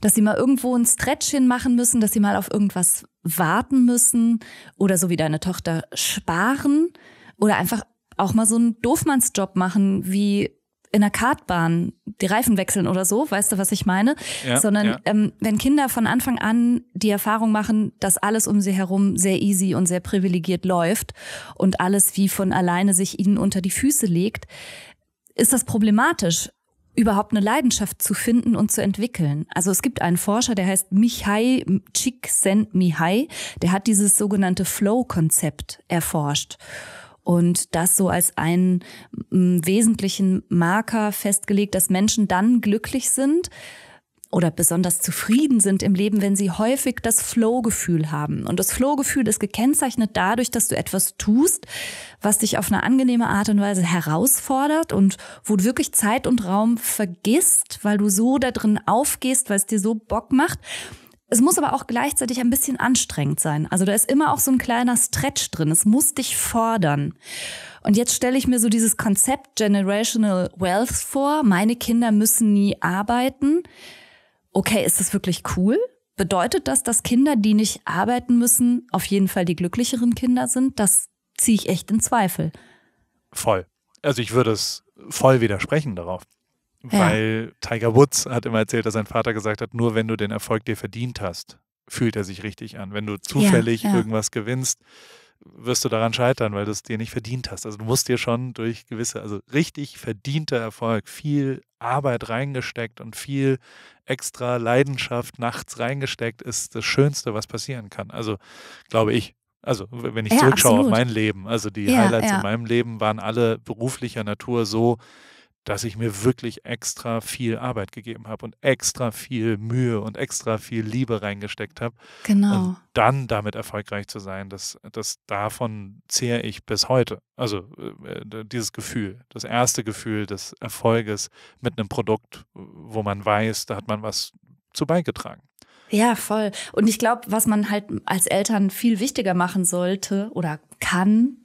Dass sie mal irgendwo ein Stretchchen machen müssen, dass sie mal auf irgendwas warten müssen oder so wie deine Tochter sparen oder einfach auch mal so einen Doofmannsjob machen, wie in der Kartbahn die Reifen wechseln oder so, weißt du, was ich meine? Ja, Sondern ja. Ähm, wenn Kinder von Anfang an die Erfahrung machen, dass alles um sie herum sehr easy und sehr privilegiert läuft und alles wie von alleine sich ihnen unter die Füße legt, ist das problematisch, überhaupt eine Leidenschaft zu finden und zu entwickeln. Also es gibt einen Forscher, der heißt Michai Mihai der hat dieses sogenannte Flow-Konzept erforscht und das so als einen mm, wesentlichen Marker festgelegt, dass Menschen dann glücklich sind, oder besonders zufrieden sind im Leben, wenn sie häufig das Flow-Gefühl haben. Und das Flow-Gefühl ist gekennzeichnet dadurch, dass du etwas tust, was dich auf eine angenehme Art und Weise herausfordert und wo du wirklich Zeit und Raum vergisst, weil du so da drin aufgehst, weil es dir so Bock macht. Es muss aber auch gleichzeitig ein bisschen anstrengend sein. Also da ist immer auch so ein kleiner Stretch drin. Es muss dich fordern. Und jetzt stelle ich mir so dieses Konzept Generational Wealth vor. Meine Kinder müssen nie arbeiten. Okay, ist das wirklich cool? Bedeutet das, dass Kinder, die nicht arbeiten müssen, auf jeden Fall die glücklicheren Kinder sind? Das ziehe ich echt in Zweifel. Voll. Also ich würde es voll widersprechen darauf. Weil ja. Tiger Woods hat immer erzählt, dass sein Vater gesagt hat, nur wenn du den Erfolg dir verdient hast, fühlt er sich richtig an. Wenn du zufällig ja, ja. irgendwas gewinnst, wirst du daran scheitern, weil du es dir nicht verdient hast. Also du musst dir schon durch gewisse, also richtig verdienter Erfolg, viel Arbeit reingesteckt und viel extra Leidenschaft nachts reingesteckt, ist das Schönste, was passieren kann. Also glaube ich. Also wenn ich ja, zurückschaue absolut. auf mein Leben, also die Highlights in meinem Leben waren alle beruflicher Natur so, dass ich mir wirklich extra viel Arbeit gegeben habe und extra viel Mühe und extra viel Liebe reingesteckt habe. Genau. Und dann damit erfolgreich zu sein, das, das davon zehre ich bis heute. Also äh, äh, dieses Gefühl, das erste Gefühl des Erfolges mit einem Produkt, wo man weiß, da hat man was zu beigetragen. Ja, voll. Und ich glaube, was man halt als Eltern viel wichtiger machen sollte oder kann,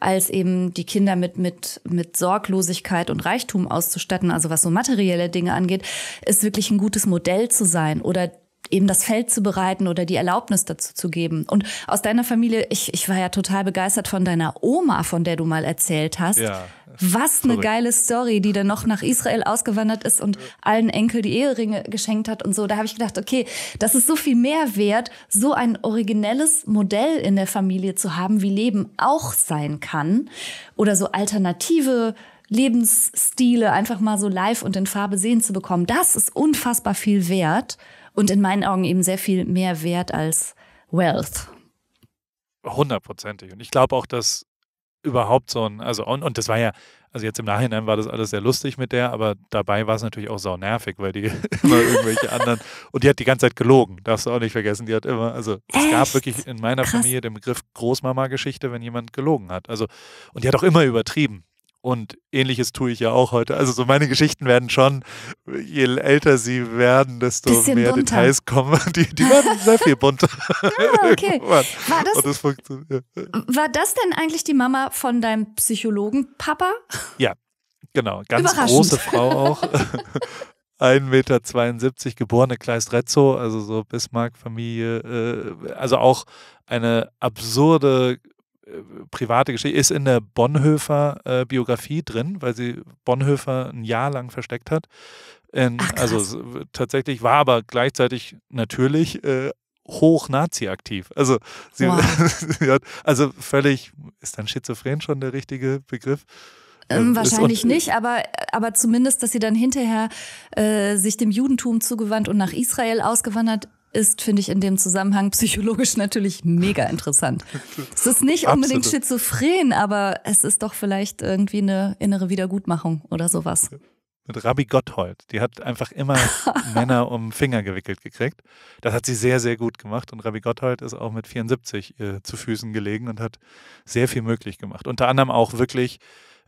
als eben die Kinder mit, mit, mit Sorglosigkeit und Reichtum auszustatten, also was so materielle Dinge angeht, ist wirklich ein gutes Modell zu sein oder eben das Feld zu bereiten oder die Erlaubnis dazu zu geben. Und aus deiner Familie, ich, ich war ja total begeistert von deiner Oma, von der du mal erzählt hast. Ja. Was eine geile Story, die dann noch nach Israel ausgewandert ist und allen Enkel die Eheringe geschenkt hat und so. Da habe ich gedacht, okay, das ist so viel mehr wert, so ein originelles Modell in der Familie zu haben, wie Leben auch sein kann. Oder so alternative Lebensstile einfach mal so live und in Farbe sehen zu bekommen. Das ist unfassbar viel wert und in meinen Augen eben sehr viel mehr wert als Wealth. Hundertprozentig. Und ich glaube auch, dass überhaupt so ein, also und, und das war ja, also jetzt im Nachhinein war das alles sehr lustig mit der, aber dabei war es natürlich auch sau nervig, weil die [laughs] immer irgendwelche anderen und die hat die ganze Zeit gelogen, darfst du auch nicht vergessen, die hat immer, also es gab wirklich in meiner Krass. Familie den Begriff Großmama-Geschichte, wenn jemand gelogen hat, also und die hat auch immer übertrieben, und ähnliches tue ich ja auch heute. Also so meine Geschichten werden schon, je älter sie werden, desto Bisschen mehr bunter. Details kommen. [laughs] Die, die werden sehr viel bunter. [laughs] ah, okay. [laughs] War das, das war das denn eigentlich die Mama von deinem Psychologen Papa? Ja, genau. Ganz große Frau auch. 1,72 Meter geborene Kleist-Retzow, also so Bismarck-Familie, äh, also auch eine absurde private Geschichte, ist in der Bonhoeffer äh, Biografie drin, weil sie Bonhoeffer ein Jahr lang versteckt hat. In, Ach, also tatsächlich war aber gleichzeitig natürlich äh, hoch Nazi aktiv. Also sie, wow. [laughs] sie, hat, also völlig, ist dann schizophren schon der richtige Begriff? Ähm, ähm wahrscheinlich nicht, aber, aber zumindest, dass sie dann hinterher äh, sich dem Judentum zugewandt und nach Israel ausgewandert ist, finde ich in dem Zusammenhang psychologisch [laughs] natürlich mega interessant. es ist nicht unbedingt Absolut. schizophren, aber es ist doch vielleicht irgendwie eine innere Wiedergutmachung oder sowas. Mit Rabbi Gotthold, die hat einfach immer [laughs] Männer um Finger gewickelt gekriegt. Das hat sie sehr, sehr gut gemacht. Und Rabbi Gotthold ist auch mit 74 äh, zu Füßen gelegen und hat sehr viel möglich gemacht. Unter anderem auch wirklich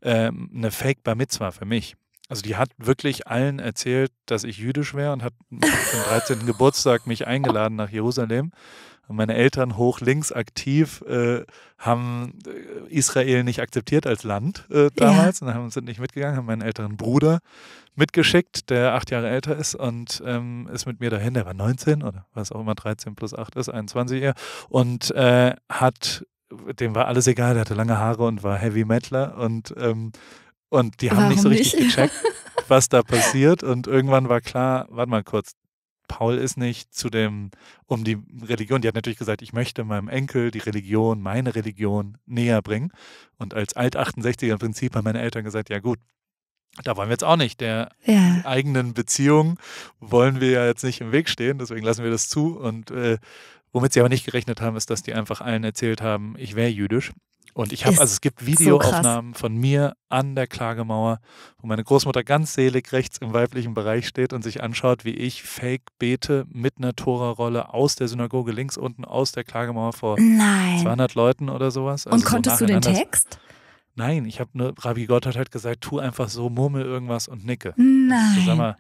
ähm, eine Fake Bar Mitzwa für mich. Also die hat wirklich allen erzählt, dass ich jüdisch wäre und hat zum 13. Geburtstag mich eingeladen nach Jerusalem. Und meine Eltern hoch links aktiv äh, haben äh, Israel nicht akzeptiert als Land äh, damals ja. und haben, sind nicht mitgegangen, haben meinen älteren Bruder mitgeschickt, der acht Jahre älter ist und ähm, ist mit mir dahin, der war 19 oder was auch immer 13 plus 8 ist, 21 eher, und äh, hat, dem war alles egal, der hatte lange Haare und war Heavy Metaler und ähm, und die haben Warum nicht so richtig nicht? gecheckt, [laughs] was da passiert. Und irgendwann war klar, warte mal kurz, Paul ist nicht zu dem, um die Religion, die hat natürlich gesagt, ich möchte meinem Enkel die Religion, meine Religion näher bringen. Und als Alt-68er im Prinzip haben meine Eltern gesagt, ja gut, da wollen wir jetzt auch nicht. Der ja. eigenen Beziehung wollen wir ja jetzt nicht im Weg stehen, deswegen lassen wir das zu. Und äh, womit sie aber nicht gerechnet haben, ist, dass die einfach allen erzählt haben, ich wäre jüdisch und ich habe, also es gibt Videoaufnahmen so von mir an der Klagemauer, wo meine Großmutter ganz selig rechts im weiblichen Bereich steht und sich anschaut, wie ich fake bete mit einer Tora-Rolle aus der Synagoge links unten aus der Klagemauer vor Nein. 200 Leuten oder sowas. Also und konntest so du den Text? Nein, ich habe nur, Rabbi Gott hat halt gesagt, tu einfach so, murmel irgendwas und nicke. Also Nein. sag mal,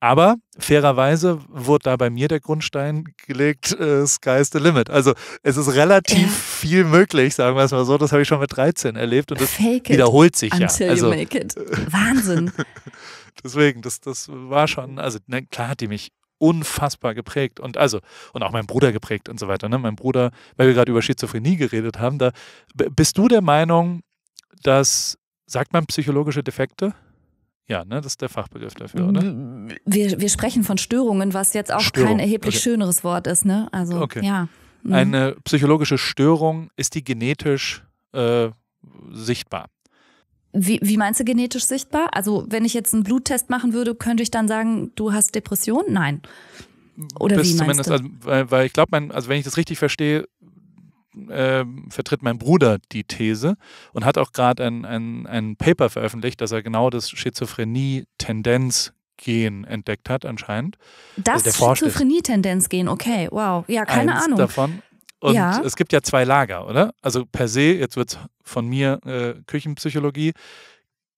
aber fairerweise wurde da bei mir der Grundstein gelegt, äh, sky's the limit. Also es ist relativ ja. viel möglich, sagen wir es mal so. Das habe ich schon mit 13 erlebt und das Fake wiederholt sich ja. Also, [laughs] Wahnsinn. [laughs] deswegen, das, das war schon, also na, ne, klar hat die mich unfassbar geprägt und also und auch mein Bruder geprägt und so weiter. Ne? Mein Bruder, weil wir gerade über Schizophrenie geredet haben, da bist du der Meinung, dass sagt man psychologische Defekte? Ja, ne, das ist der Fachbegriff dafür, oder? Mm, wir, wir sprechen von Störungen, was jetzt auch Störung. kein erheblich okay. schöneres Wort ist, ne? Also, okay. ja. Mhm. Eine psychologische Störung, ist die genetisch äh, sichtbar? Wie, wie meinst du genetisch sichtbar? Also, wenn ich jetzt einen Bluttest machen würde, könnte ich dann sagen, du hast Depression? Nein. Oder bis wie meinst zumindest, du? Also, weil, weil ich glaube, also wenn ich das richtig verstehe, äh, vertritt mein Bruder die These und hat auch gerade ein, ein, ein Paper veröffentlicht, dass er genau das Schizophrenie-Tendenz Gen entdeckt hat anscheinend. Das also Schizophrenie-Tendenz-Gen, okay, wow. Ja, keine Eins Ahnung. davon. Und ja. es gibt ja zwei Lager, oder? Also per se, jetzt wird es von mir äh, Küchenpsychologie,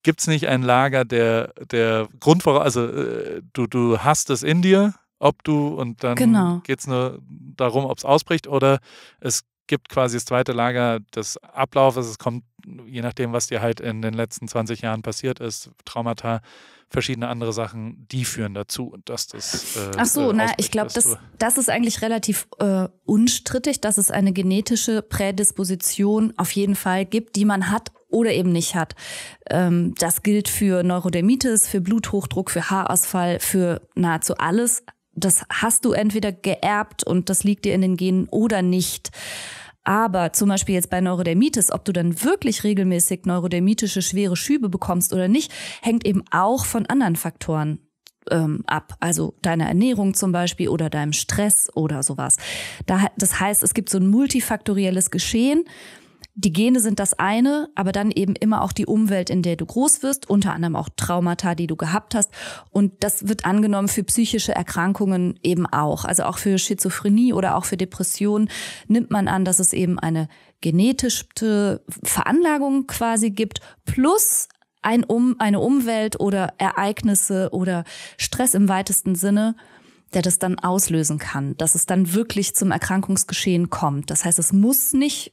gibt es nicht ein Lager der, der Grundvoraus... Also äh, du, du hast es in dir, ob du... Und dann genau. geht es nur darum, ob es ausbricht oder es gibt quasi das zweite Lager des Ablaufes. Es kommt, je nachdem, was dir halt in den letzten 20 Jahren passiert ist, Traumata, verschiedene andere Sachen, die führen dazu und dass das. Äh, Ach so, äh, na, ich glaube, das, das ist eigentlich relativ äh, unstrittig, dass es eine genetische Prädisposition auf jeden Fall gibt, die man hat oder eben nicht hat. Ähm, das gilt für Neurodermitis, für Bluthochdruck, für Haarausfall, für nahezu alles. Das hast du entweder geerbt und das liegt dir in den Genen oder nicht. Aber zum Beispiel jetzt bei Neurodermitis, ob du dann wirklich regelmäßig neurodermitische schwere Schübe bekommst oder nicht, hängt eben auch von anderen Faktoren ähm, ab. Also deiner Ernährung zum Beispiel oder deinem Stress oder sowas. Da, das heißt, es gibt so ein multifaktorielles Geschehen die Gene sind das eine, aber dann eben immer auch die Umwelt, in der du groß wirst, unter anderem auch Traumata, die du gehabt hast. Und das wird angenommen für psychische Erkrankungen eben auch. Also auch für Schizophrenie oder auch für Depressionen nimmt man an, dass es eben eine genetische Veranlagung quasi gibt, plus ein um, eine Umwelt oder Ereignisse oder Stress im weitesten Sinne, der das dann auslösen kann, dass es dann wirklich zum Erkrankungsgeschehen kommt. Das heißt, es muss nicht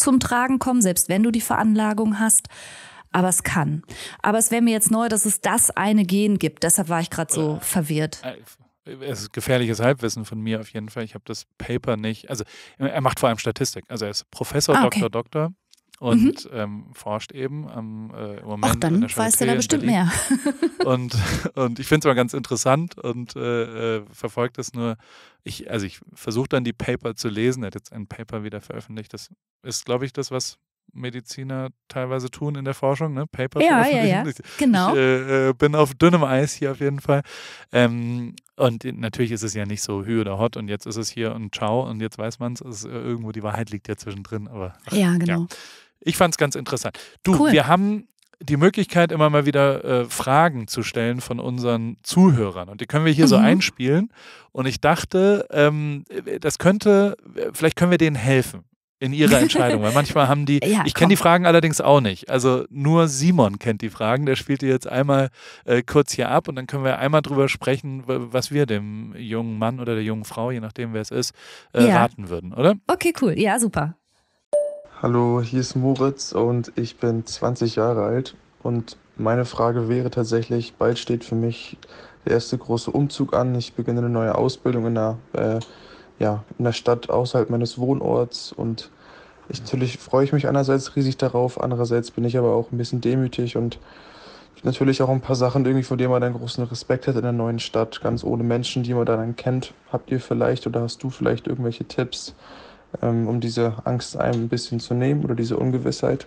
zum Tragen kommen, selbst wenn du die Veranlagung hast. Aber es kann. Aber es wäre mir jetzt neu, dass es das eine Gen gibt. Deshalb war ich gerade so äh, verwirrt. Äh, es ist gefährliches Halbwissen von mir auf jeden Fall. Ich habe das Paper nicht. Also er macht vor allem Statistik. Also er ist Professor, ah, okay. Doktor, Doktor und mhm. ähm, forscht eben am, ähm, äh, im Moment. Ach, dann weißt du da bestimmt mehr. [laughs] und, und ich finde es mal ganz interessant und äh, äh verfolgt es nur. Ich, also ich versuche dann die Paper zu lesen. Er hat jetzt ein Paper wieder veröffentlicht. Das ist, glaube ich, das, was Mediziner teilweise tun in der Forschung, ne? Paper ja, veröffentlichen. Ja, ja. Genau. Ich äh, äh, bin auf dünnem Eis hier auf jeden Fall. Ähm, und natürlich ist es ja nicht so Hü oder Hot und jetzt ist es hier und Ciao und jetzt weiß man es, äh, irgendwo die Wahrheit liegt ja zwischendrin. Aber ach, [laughs] ja, genau. Ja. Ich fand es ganz interessant. Du, cool. wir haben die Möglichkeit, immer mal wieder äh, Fragen zu stellen von unseren Zuhörern. Und die können wir hier mhm. so einspielen. Und ich dachte, ähm, das könnte, vielleicht können wir denen helfen in ihrer [laughs] Entscheidung, weil manchmal haben die, ja, ich kenne die Fragen allerdings auch nicht. Also nur Simon kennt die Fragen, der spielt die jetzt einmal äh, kurz hier ab und dann können wir einmal drüber sprechen, was wir dem jungen Mann oder der jungen Frau, je nachdem wer es ist, äh, ja. raten würden, oder? Okay, cool. Ja, super. Hallo, hier ist Moritz und ich bin 20 Jahre alt. Und meine Frage wäre tatsächlich, bald steht für mich der erste große Umzug an. Ich beginne eine neue Ausbildung in der, äh, ja, in der Stadt außerhalb meines Wohnorts. Und ich, natürlich freue ich mich einerseits riesig darauf, andererseits bin ich aber auch ein bisschen demütig und natürlich auch ein paar Sachen irgendwie, vor denen man dann großen Respekt hat in der neuen Stadt, ganz ohne Menschen, die man da dann kennt. Habt ihr vielleicht oder hast du vielleicht irgendwelche Tipps? Ähm, um diese Angst einem ein bisschen zu nehmen oder diese Ungewissheit.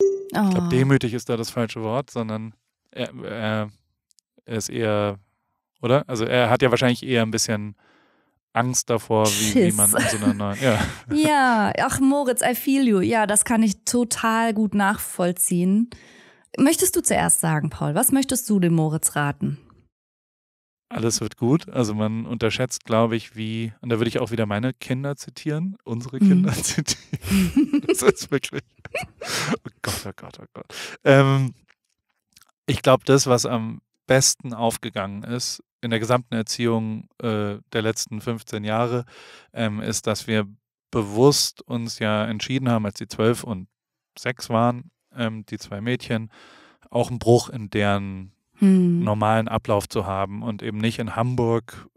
Oh. Ich glaube, demütig ist da das falsche Wort, sondern er, er, er, ist eher, oder? Also er hat ja wahrscheinlich eher ein bisschen Angst davor, wie, wie man in so einer neuen. Ja. [laughs] ja, ach Moritz, I feel you. Ja, das kann ich total gut nachvollziehen. Möchtest du zuerst sagen, Paul, was möchtest du dem Moritz raten? alles wird gut. Also man unterschätzt, glaube ich, wie, und da würde ich auch wieder meine Kinder zitieren, unsere mhm. Kinder mhm. [laughs] zitieren. Das ist wirklich. [laughs] Oh Gott, oh Gott, oh Gott. Ähm, ich glaube, das, was am besten aufgegangen ist in der gesamten Erziehung äh, der letzten 15 Jahre, ähm, ist, dass wir bewusst uns ja entschieden haben, als die zwölf und sechs waren, ähm, die zwei Mädchen, auch einen Bruch in deren hm. normalen Ablauf zu haben und eben nicht in Hamburg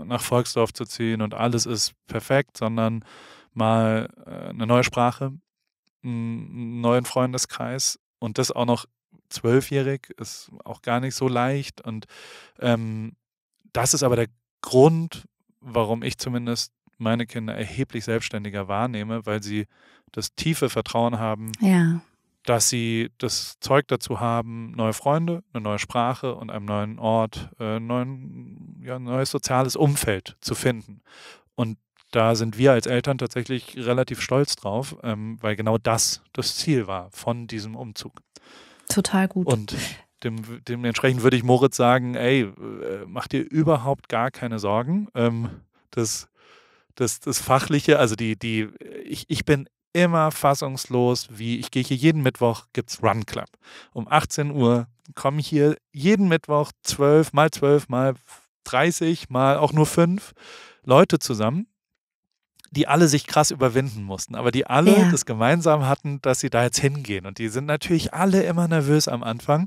äh, nach Volksdorf zu ziehen und alles ist perfekt, sondern mal äh, eine neue Sprache, einen neuen Freundeskreis und das auch noch zwölfjährig ist auch gar nicht so leicht. Und ähm, das ist aber der Grund, warum ich zumindest meine Kinder erheblich selbstständiger wahrnehme, weil sie das tiefe Vertrauen haben, ja dass sie das Zeug dazu haben, neue Freunde, eine neue Sprache und einen neuen Ort, äh, neuen, ja, ein neues soziales Umfeld zu finden. Und da sind wir als Eltern tatsächlich relativ stolz drauf, ähm, weil genau das das Ziel war von diesem Umzug. Total gut. Und dem, dementsprechend würde ich Moritz sagen, ey, äh, mach dir überhaupt gar keine Sorgen. Ähm, das, das, das Fachliche, also die, die, ich, ich bin immer fassungslos, wie ich gehe hier jeden Mittwoch, gibt es Run Club. Um 18 Uhr kommen hier jeden Mittwoch 12 mal 12 mal 30 mal auch nur 5 Leute zusammen, die alle sich krass überwinden mussten, aber die alle ja. das gemeinsam hatten, dass sie da jetzt hingehen. Und die sind natürlich alle immer nervös am Anfang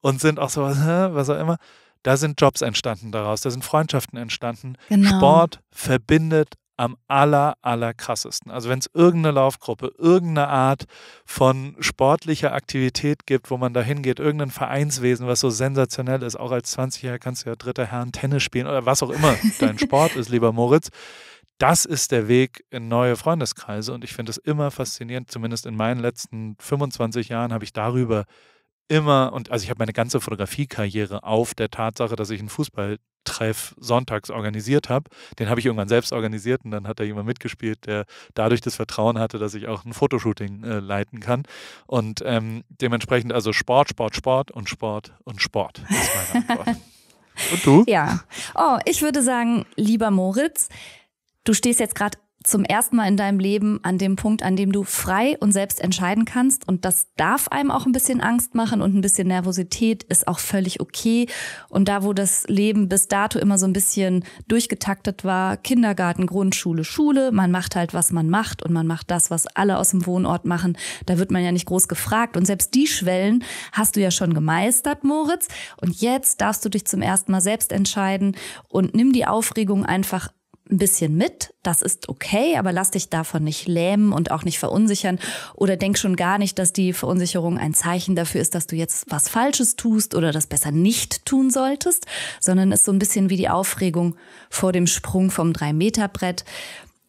und sind auch so, was auch immer. Da sind Jobs entstanden daraus, da sind Freundschaften entstanden. Genau. Sport verbindet am aller, aller krassesten. Also wenn es irgendeine Laufgruppe, irgendeine Art von sportlicher Aktivität gibt, wo man da hingeht, irgendein Vereinswesen, was so sensationell ist, auch als 20-Jähriger kannst du ja dritter Herrn Tennis spielen oder was auch immer dein Sport ist, lieber Moritz. Das ist der Weg in neue Freundeskreise und ich finde es immer faszinierend, zumindest in meinen letzten 25 Jahren habe ich darüber immer, und also ich habe meine ganze Fotografiekarriere auf der Tatsache, dass ich einen Fußballtreff sonntags organisiert habe. Den habe ich irgendwann selbst organisiert und dann hat da jemand mitgespielt, der dadurch das Vertrauen hatte, dass ich auch ein Fotoshooting äh, leiten kann. Und ähm, dementsprechend also Sport, Sport, Sport und Sport und Sport ist meine Antwort. [laughs] und du? Ja. Oh, ich würde sagen, lieber Moritz, du stehst jetzt gerade zum ersten Mal in deinem Leben an dem Punkt, an dem du frei und selbst entscheiden kannst. Und das darf einem auch ein bisschen Angst machen und ein bisschen Nervosität ist auch völlig okay. Und da, wo das Leben bis dato immer so ein bisschen durchgetaktet war, Kindergarten, Grundschule, Schule, man macht halt, was man macht und man macht das, was alle aus dem Wohnort machen, da wird man ja nicht groß gefragt. Und selbst die Schwellen hast du ja schon gemeistert, Moritz. Und jetzt darfst du dich zum ersten Mal selbst entscheiden und nimm die Aufregung einfach ein bisschen mit, das ist okay, aber lass dich davon nicht lähmen und auch nicht verunsichern oder denk schon gar nicht, dass die Verunsicherung ein Zeichen dafür ist, dass du jetzt was Falsches tust oder das besser nicht tun solltest, sondern ist so ein bisschen wie die Aufregung vor dem Sprung vom Drei-Meter-Brett.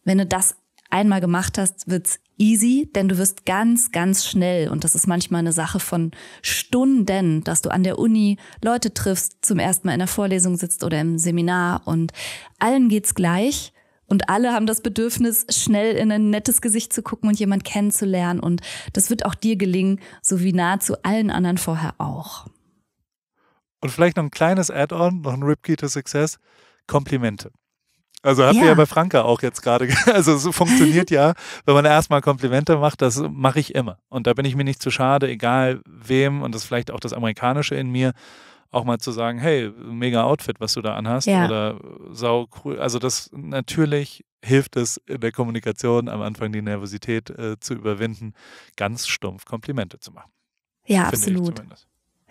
Wenn du das einmal gemacht hast, wird's easy, denn du wirst ganz, ganz schnell, und das ist manchmal eine Sache von Stunden, dass du an der Uni Leute triffst, zum ersten Mal in der Vorlesung sitzt oder im Seminar und allen geht's gleich. Und alle haben das Bedürfnis, schnell in ein nettes Gesicht zu gucken und jemand kennenzulernen. Und das wird auch dir gelingen, so wie nahezu allen anderen vorher auch. Und vielleicht noch ein kleines Add-on, noch ein Ripkey to Success. Komplimente. Also habt ja. ihr ja bei Franka auch jetzt gerade. [laughs] Also es funktioniert ja, wenn man erstmal Komplimente macht, das mache ich immer. Und da bin ich mir nicht zu schade, egal wem und das ist vielleicht auch das Amerikanische in mir, auch mal zu sagen, hey, mega Outfit, was du da anhast ja. oder sau cool. Also das natürlich hilft es in der Kommunikation am Anfang die Nervosität äh, zu überwinden, ganz stumpf Komplimente zu machen. Ja, absolut.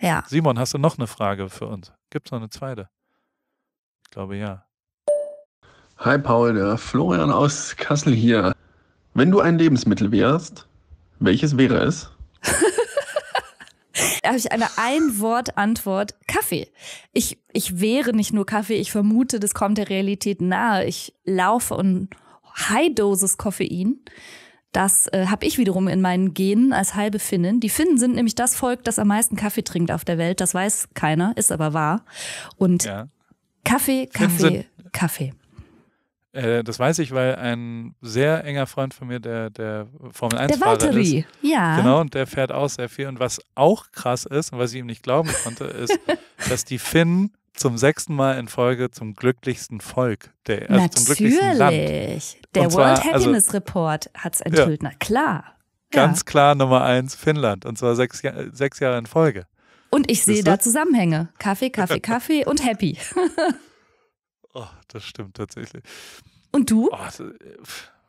Ja. Simon, hast du noch eine Frage für uns? Gibt es noch eine zweite? Ich glaube ja. Hi Paul, der Florian aus Kassel hier. Wenn du ein Lebensmittel wärst, welches wäre es? [laughs] da habe ich eine Ein-Wort-Antwort. Kaffee. Ich, ich wäre nicht nur Kaffee, ich vermute, das kommt der Realität nahe. Ich laufe und High-Dosis Koffein. Das äh, habe ich wiederum in meinen Genen als halbe Finnen. Die Finnen sind nämlich das Volk, das am meisten Kaffee trinkt auf der Welt. Das weiß keiner, ist aber wahr. Und ja. Kaffee, Kaffee, Kaffee. Äh, das weiß ich, weil ein sehr enger Freund von mir, der, der Formel 1 der Valtteri. ist. ja. Genau, und der fährt auch sehr viel. Und was auch krass ist, und was ich ihm nicht glauben konnte, ist, [laughs] dass die Finn zum sechsten Mal in Folge zum glücklichsten Volk, der, also zum glücklichsten Land. Der und World also Happiness also, Report hat es enthüllt, ja. na klar. Ganz ja. klar Nummer eins Finnland und zwar sechs, sechs Jahre in Folge. Und ich sehe da Zusammenhänge. Kaffee, Kaffee, [laughs] Kaffee und happy. [laughs] Oh, das stimmt tatsächlich. Und du? Oh, das, äh,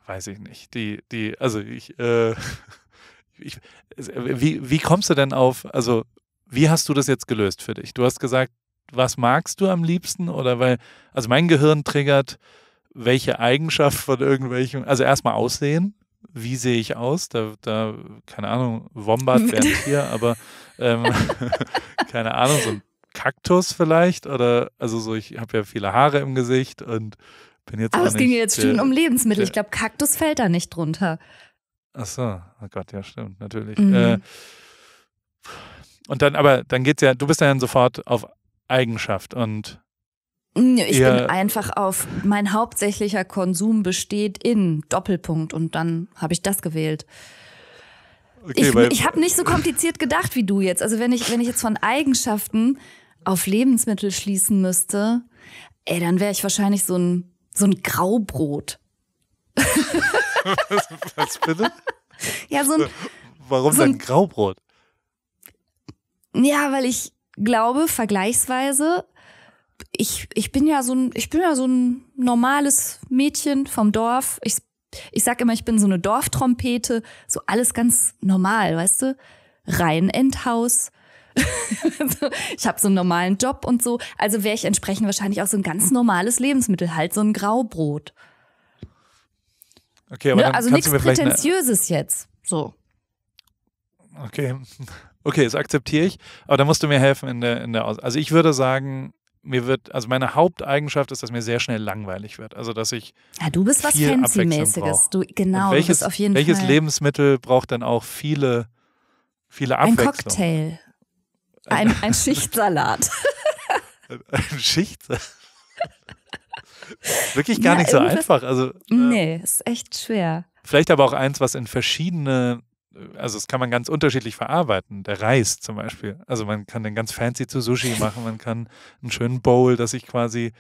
weiß ich nicht. Die, die, also ich, äh, [laughs] ich äh, wie, wie kommst du denn auf, also wie hast du das jetzt gelöst für dich? Du hast gesagt, was magst du am liebsten? Oder weil, also mein Gehirn triggert, welche Eigenschaft von irgendwelchen, also erstmal Aussehen, wie sehe ich aus? Da, da keine Ahnung, Wombat [laughs] wäre hier, aber ähm, [laughs] keine Ahnung, so ein Kaktus vielleicht oder also so, ich habe ja viele Haare im Gesicht und bin jetzt. Aber es ging jetzt schon um Lebensmittel. ich glaube, Kaktus fällt da nicht drunter. Ach so, oh Gott, ja, stimmt, natürlich. Mhm. Äh, und dann, aber dann geht's ja, du bist dann sofort auf Eigenschaft und hm, ich bin einfach auf, mein hauptsächlicher Konsum besteht in Doppelpunkt und dann habe ich das gewählt. Okay, ich ich habe nicht so kompliziert gedacht wie du jetzt. Also wenn ich, wenn ich jetzt von Eigenschaften auf Lebensmittel schließen müsste, ey, dann wäre ich wahrscheinlich so ein, so ein Graubrot. was, was bitte? [laughs] Ja, so ein. Warum so ein, dann Graubrot? Ja, weil ich glaube, vergleichsweise, ich, ich bin ja so ein, ich bin ja so ein normales Mädchen vom Dorf. Ich ich sag immer, ich bin so eine Dorftrompete, so alles ganz normal, weißt du? Rein Endhaus. [laughs] ich habe so einen normalen Job und so. Also wäre ich entsprechend wahrscheinlich auch so ein ganz normales Lebensmittel, halt so ein Graubrot. Okay, aber ne? also nichts Prätentiöses eine... jetzt. So. Okay. [laughs] Okay, das akzeptiere ich. Aber da musst du mir helfen in der, in der Aus Also ich würde sagen, mir wird, also meine Haupteigenschaft ist, dass mir sehr schnell langweilig wird. Also dass ich. Ja, ah, du bist was Fancy-mäßiges. Du, genau, Und welches, du auf jeden welches Fall. Lebensmittel braucht dann auch viele, viele Abwechslung? Ein Cocktail. Ein, ein [laughs] Schichtsalat. ein Schichtsalat. [laughs] Wirklich gar ja, nicht so einfach. Also, nee, ähm, ist echt schwer. Vielleicht aber auch eins, was in verschiedene äh, also das kann man ganz unterschiedlich verarbeiten. Der Reis zum Beispiel. Also man kann den ganz fancy zu Sushi machen, man kann einen schönen Bowl, dass ich quasi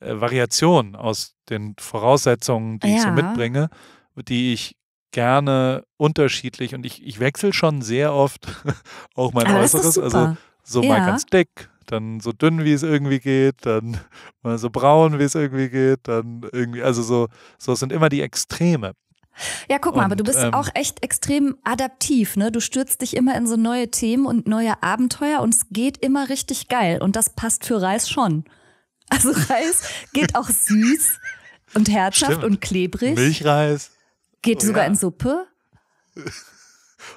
äh, Variationen aus den Voraussetzungen, die ja. ich so mitbringe, die ich gerne unterschiedlich und ich, ich wechsle schon sehr oft [laughs] auch mein Aber Äußeres. Also so ja. mal ganz dick, dann so dünn, wie es irgendwie geht, dann mal so braun, wie es irgendwie geht, dann irgendwie, also so, so sind immer die Extreme. Ja, guck mal, und, aber du bist ähm, auch echt extrem adaptiv, ne? Du stürzt dich immer in so neue Themen und neue Abenteuer und es geht immer richtig geil. Und das passt für Reis schon. [laughs] Also Reis geht auch süß und herzhaft Stimmt. und klebrig. Milchreis. Geht oh, sogar ja. in Suppe. [laughs]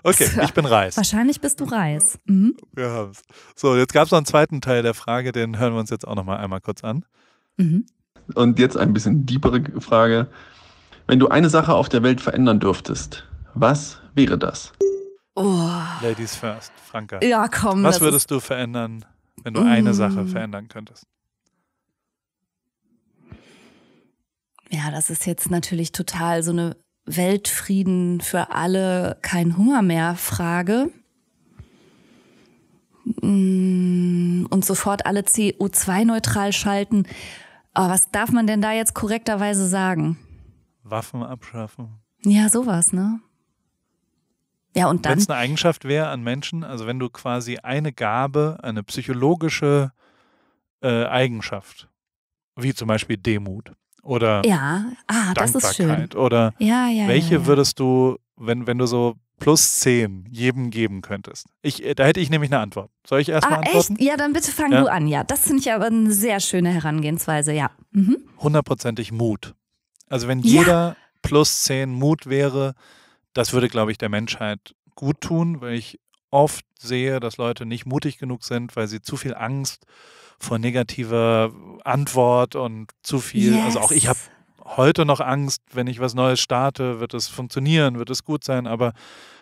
Okay, ich bin Reis. Wahrscheinlich bist du Reis. Mhm. Wir haben's. So, jetzt gab es noch einen zweiten Teil der Frage, den hören wir uns jetzt auch noch mal einmal kurz an. Mhm. Und jetzt ein bisschen diepere Frage. Wenn du eine Sache auf der Welt verändern dürftest, was wäre das? Oh. Ladies first, Franka. Ja, komm. Was würdest du verändern, wenn du mm. eine Sache mm. verändern könntest? Ja, das ist jetzt natürlich total so eine Weltfrieden für alle, kein Hunger mehr Frage. Mm, und sofort alle CO2-neutral schalten. Aber was darf man denn da jetzt korrekterweise sagen? Waffen abschaffen. Ja, sowas, ne? Ja, und dann. Wenn es eine Eigenschaft wäre an Menschen, also wenn du quasi eine Gabe, eine psychologische äh, Eigenschaft, wie zum Beispiel Demut oder ja, ah, das ist schön. oder ja, ja, welche ja, würdest du, wenn, wenn du so plus zehn jedem geben könntest? Ich, äh, da hätte ich nämlich eine Antwort. Soll ich erstmal ah, antworten? Echt? Ja, dann bitte fang ja. du an. Ja, das finde ich aber eine sehr schöne Herangehensweise, ja. Mhm. Hundertprozentig mhm. Mut. Also wenn ja. jeder plus zehn Mut wäre, das würde, glaube ich, der Menschheit gut tun, weil ich oft sehe, dass Leute nicht mutig genug sind, weil sie zu viel Angst vor negativer Antwort und zu viel, yes. also auch ich habe heute noch Angst, wenn ich was Neues starte, wird es funktionieren, wird es gut sein, aber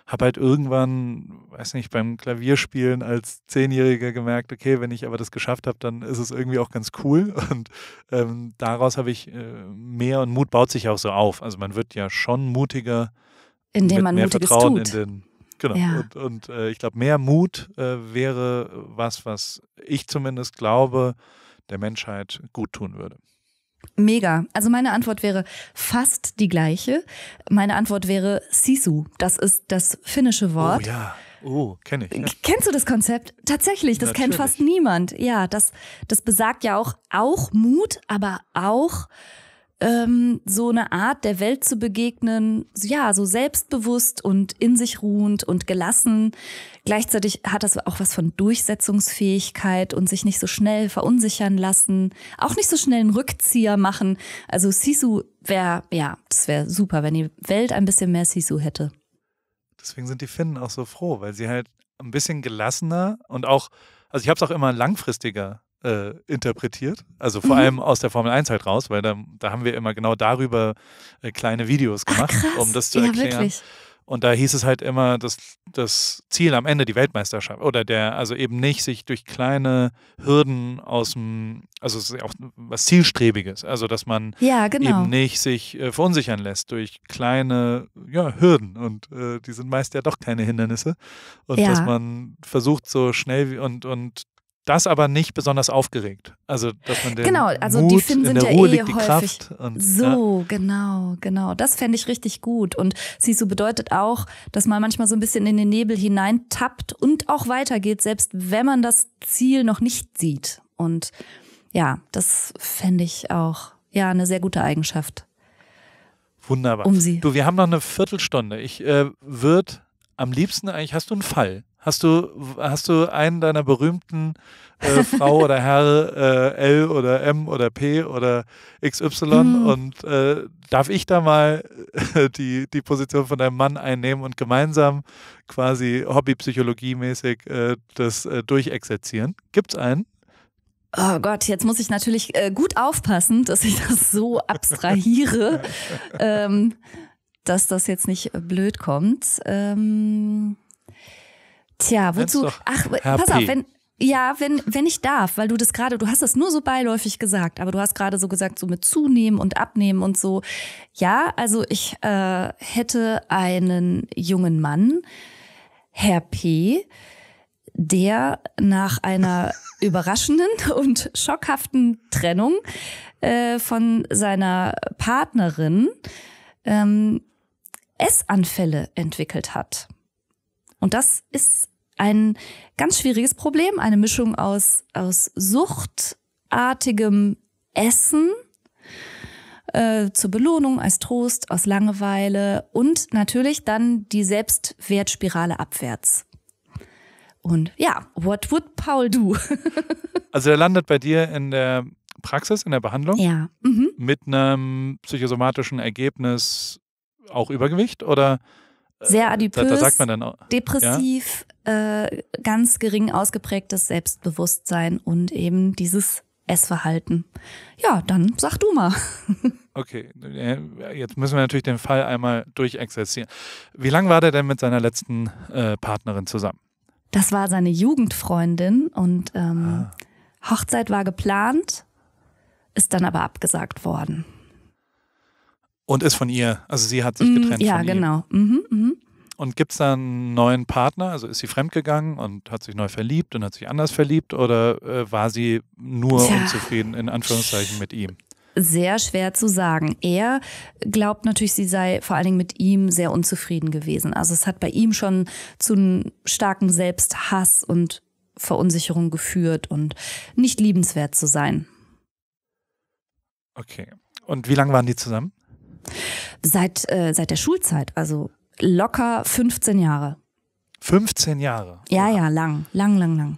habe halt irgendwann, weiß nicht, beim Klavierspielen als Zehnjähriger gemerkt, okay, wenn ich aber das geschafft habe, dann ist es irgendwie auch ganz cool. [laughs] Und ähm, daraus habe ich äh, mehr und Mut baut sich auch so auf. Also man wird ja schon mutiger, indem man mehr Mutiges Vertrauen tut. in den Genau. Ja. Und, und äh, ich glaube, mehr Mut äh, wäre was, was ich zumindest glaube, der Menschheit gut tun würde. Mega. Also meine Antwort wäre fast die gleiche. Meine Antwort wäre Sisu. Das ist das finnische oh Wort. Oh ja. Oh, kenne ich. Ja. Kennst du das Konzept? Tatsächlich, das Natürlich. kennt fast niemand. Ja, das, das besagt ja auch, auch Mut, aber auch ähm, so eine Art der Welt zu begegnen, ja, so selbstbewusst und in sich ruhend und gelassen. Gleichzeitig hat das auch was von Durchsetzungsfähigkeit und sich nicht so schnell verunsichern lassen, auch nicht so schnell einen Rückzieher machen. Also Sisu wäre, ja, das wäre super, wenn die Welt ein bisschen mehr Sisu hätte. Deswegen sind die Finnen auch so froh, weil sie halt ein bisschen gelassener und auch, also ich habe es auch immer langfristiger äh, interpretiert. Also vor mhm. allem aus der Formel 1 halt raus, weil da, da haben wir immer genau darüber äh, kleine Videos gemacht, Ach, um das zu ja, erklären. Wirklich. Und da hieß es halt immer, dass das Ziel am Ende die Weltmeisterschaft oder der, also eben nicht sich durch kleine Hürden aus dem, also es ist auch was Zielstrebiges, also dass man ja, genau. eben nicht sich äh, verunsichern lässt durch kleine ja, Hürden und äh, die sind meist ja doch keine Hindernisse und ja. dass man versucht so schnell wie und, und das aber nicht besonders aufgeregt. Also, dass man den Genau, also Mut, eh die Finnen sind ja eh häufig Kraft und, so, ja. genau, genau. Das fände ich richtig gut. Und Sisu bedeutet auch, dass man manchmal so ein bisschen in den Nebel hineintappt und auch weitergeht, selbst wenn man das Ziel noch nicht sieht. Und ja, das fände ich auch, ja, eine sehr gute Eigenschaft. Wunderbar. Um sie. Du, wir haben noch eine Viertelstunde. Ich äh, würde am liebsten eigentlich, hast du einen Fall? Hast du, hast du einen deiner berühmten äh, [laughs] Frau oder Herr äh, L oder M oder P oder XY mhm. und äh, darf ich da mal äh, die, die Position von deinem Mann einnehmen und gemeinsam quasi hobbypsychologiemäßig äh, das äh, durchexerzieren? Gibt's einen? Oh Gott, jetzt muss ich natürlich äh, gut aufpassen, dass ich das so abstrahiere, [laughs] ähm, dass das jetzt nicht blöd kommt. Ähm Tja, wozu? Ach, pass P. auf, wenn, ja, wenn, wenn ich darf, weil du das gerade, du hast das nur so beiläufig gesagt, aber du hast gerade so gesagt, so mit zunehmen und abnehmen und so. Ja, also ich äh, hätte einen jungen Mann, Herr P., der nach einer [laughs] überraschenden und schockhaften Trennung äh, von seiner Partnerin ähm, Essanfälle entwickelt hat. Und das ist ein ganz schwieriges Problem, eine Mischung aus, aus suchtartigem Essen äh, zur Belohnung, als Trost, aus Langeweile und natürlich dann die Selbstwertspirale abwärts. Und ja, what would Paul do? [laughs] also er landet bei dir in der Praxis, in der Behandlung? Ja. Mhm. Mit einem psychosomatischen Ergebnis auch Übergewicht oder? Äh, Sehr adipös, da, da sagt man dann depressiv, ja? Äh, ganz gering ausgeprägtes Selbstbewusstsein und eben dieses Essverhalten. Ja, dann sag du mal. [laughs] Okay, äh, jetzt müssen wir natürlich den Fall einmal durchexerzieren. Wie lange war der denn mit seiner letzten äh, Partnerin zusammen? Das war seine Jugendfreundin und ähm, ah. Hochzeit war geplant, ist dann aber abgesagt worden. Und ist von ihr, also sie hat sich mm, getrennt. Mm, ja, von genau. Ihm. Mhm, mhm. Und gibt es da einen neuen Partner? Also ist sie fremdgegangen und hat sich neu verliebt und hat sich anders verliebt oder äh, war sie nur Tja. unzufrieden in Anführungszeichen mit ihm? sehr schwer zu sagen. Er glaubt natürlich, sie sei vor allen Dingen mit ihm sehr unzufrieden gewesen. Also es hat bei ihm schon zu einem starken Selbsthass und Verunsicherung geführt und nicht liebenswert zu sein. Okay. Und wie lange waren die zusammen? Seit, äh, seit der Schulzeit, also locker 15 Jahre. 15 Jahre? Ja, ja, ja, lang, lang, lang, lang.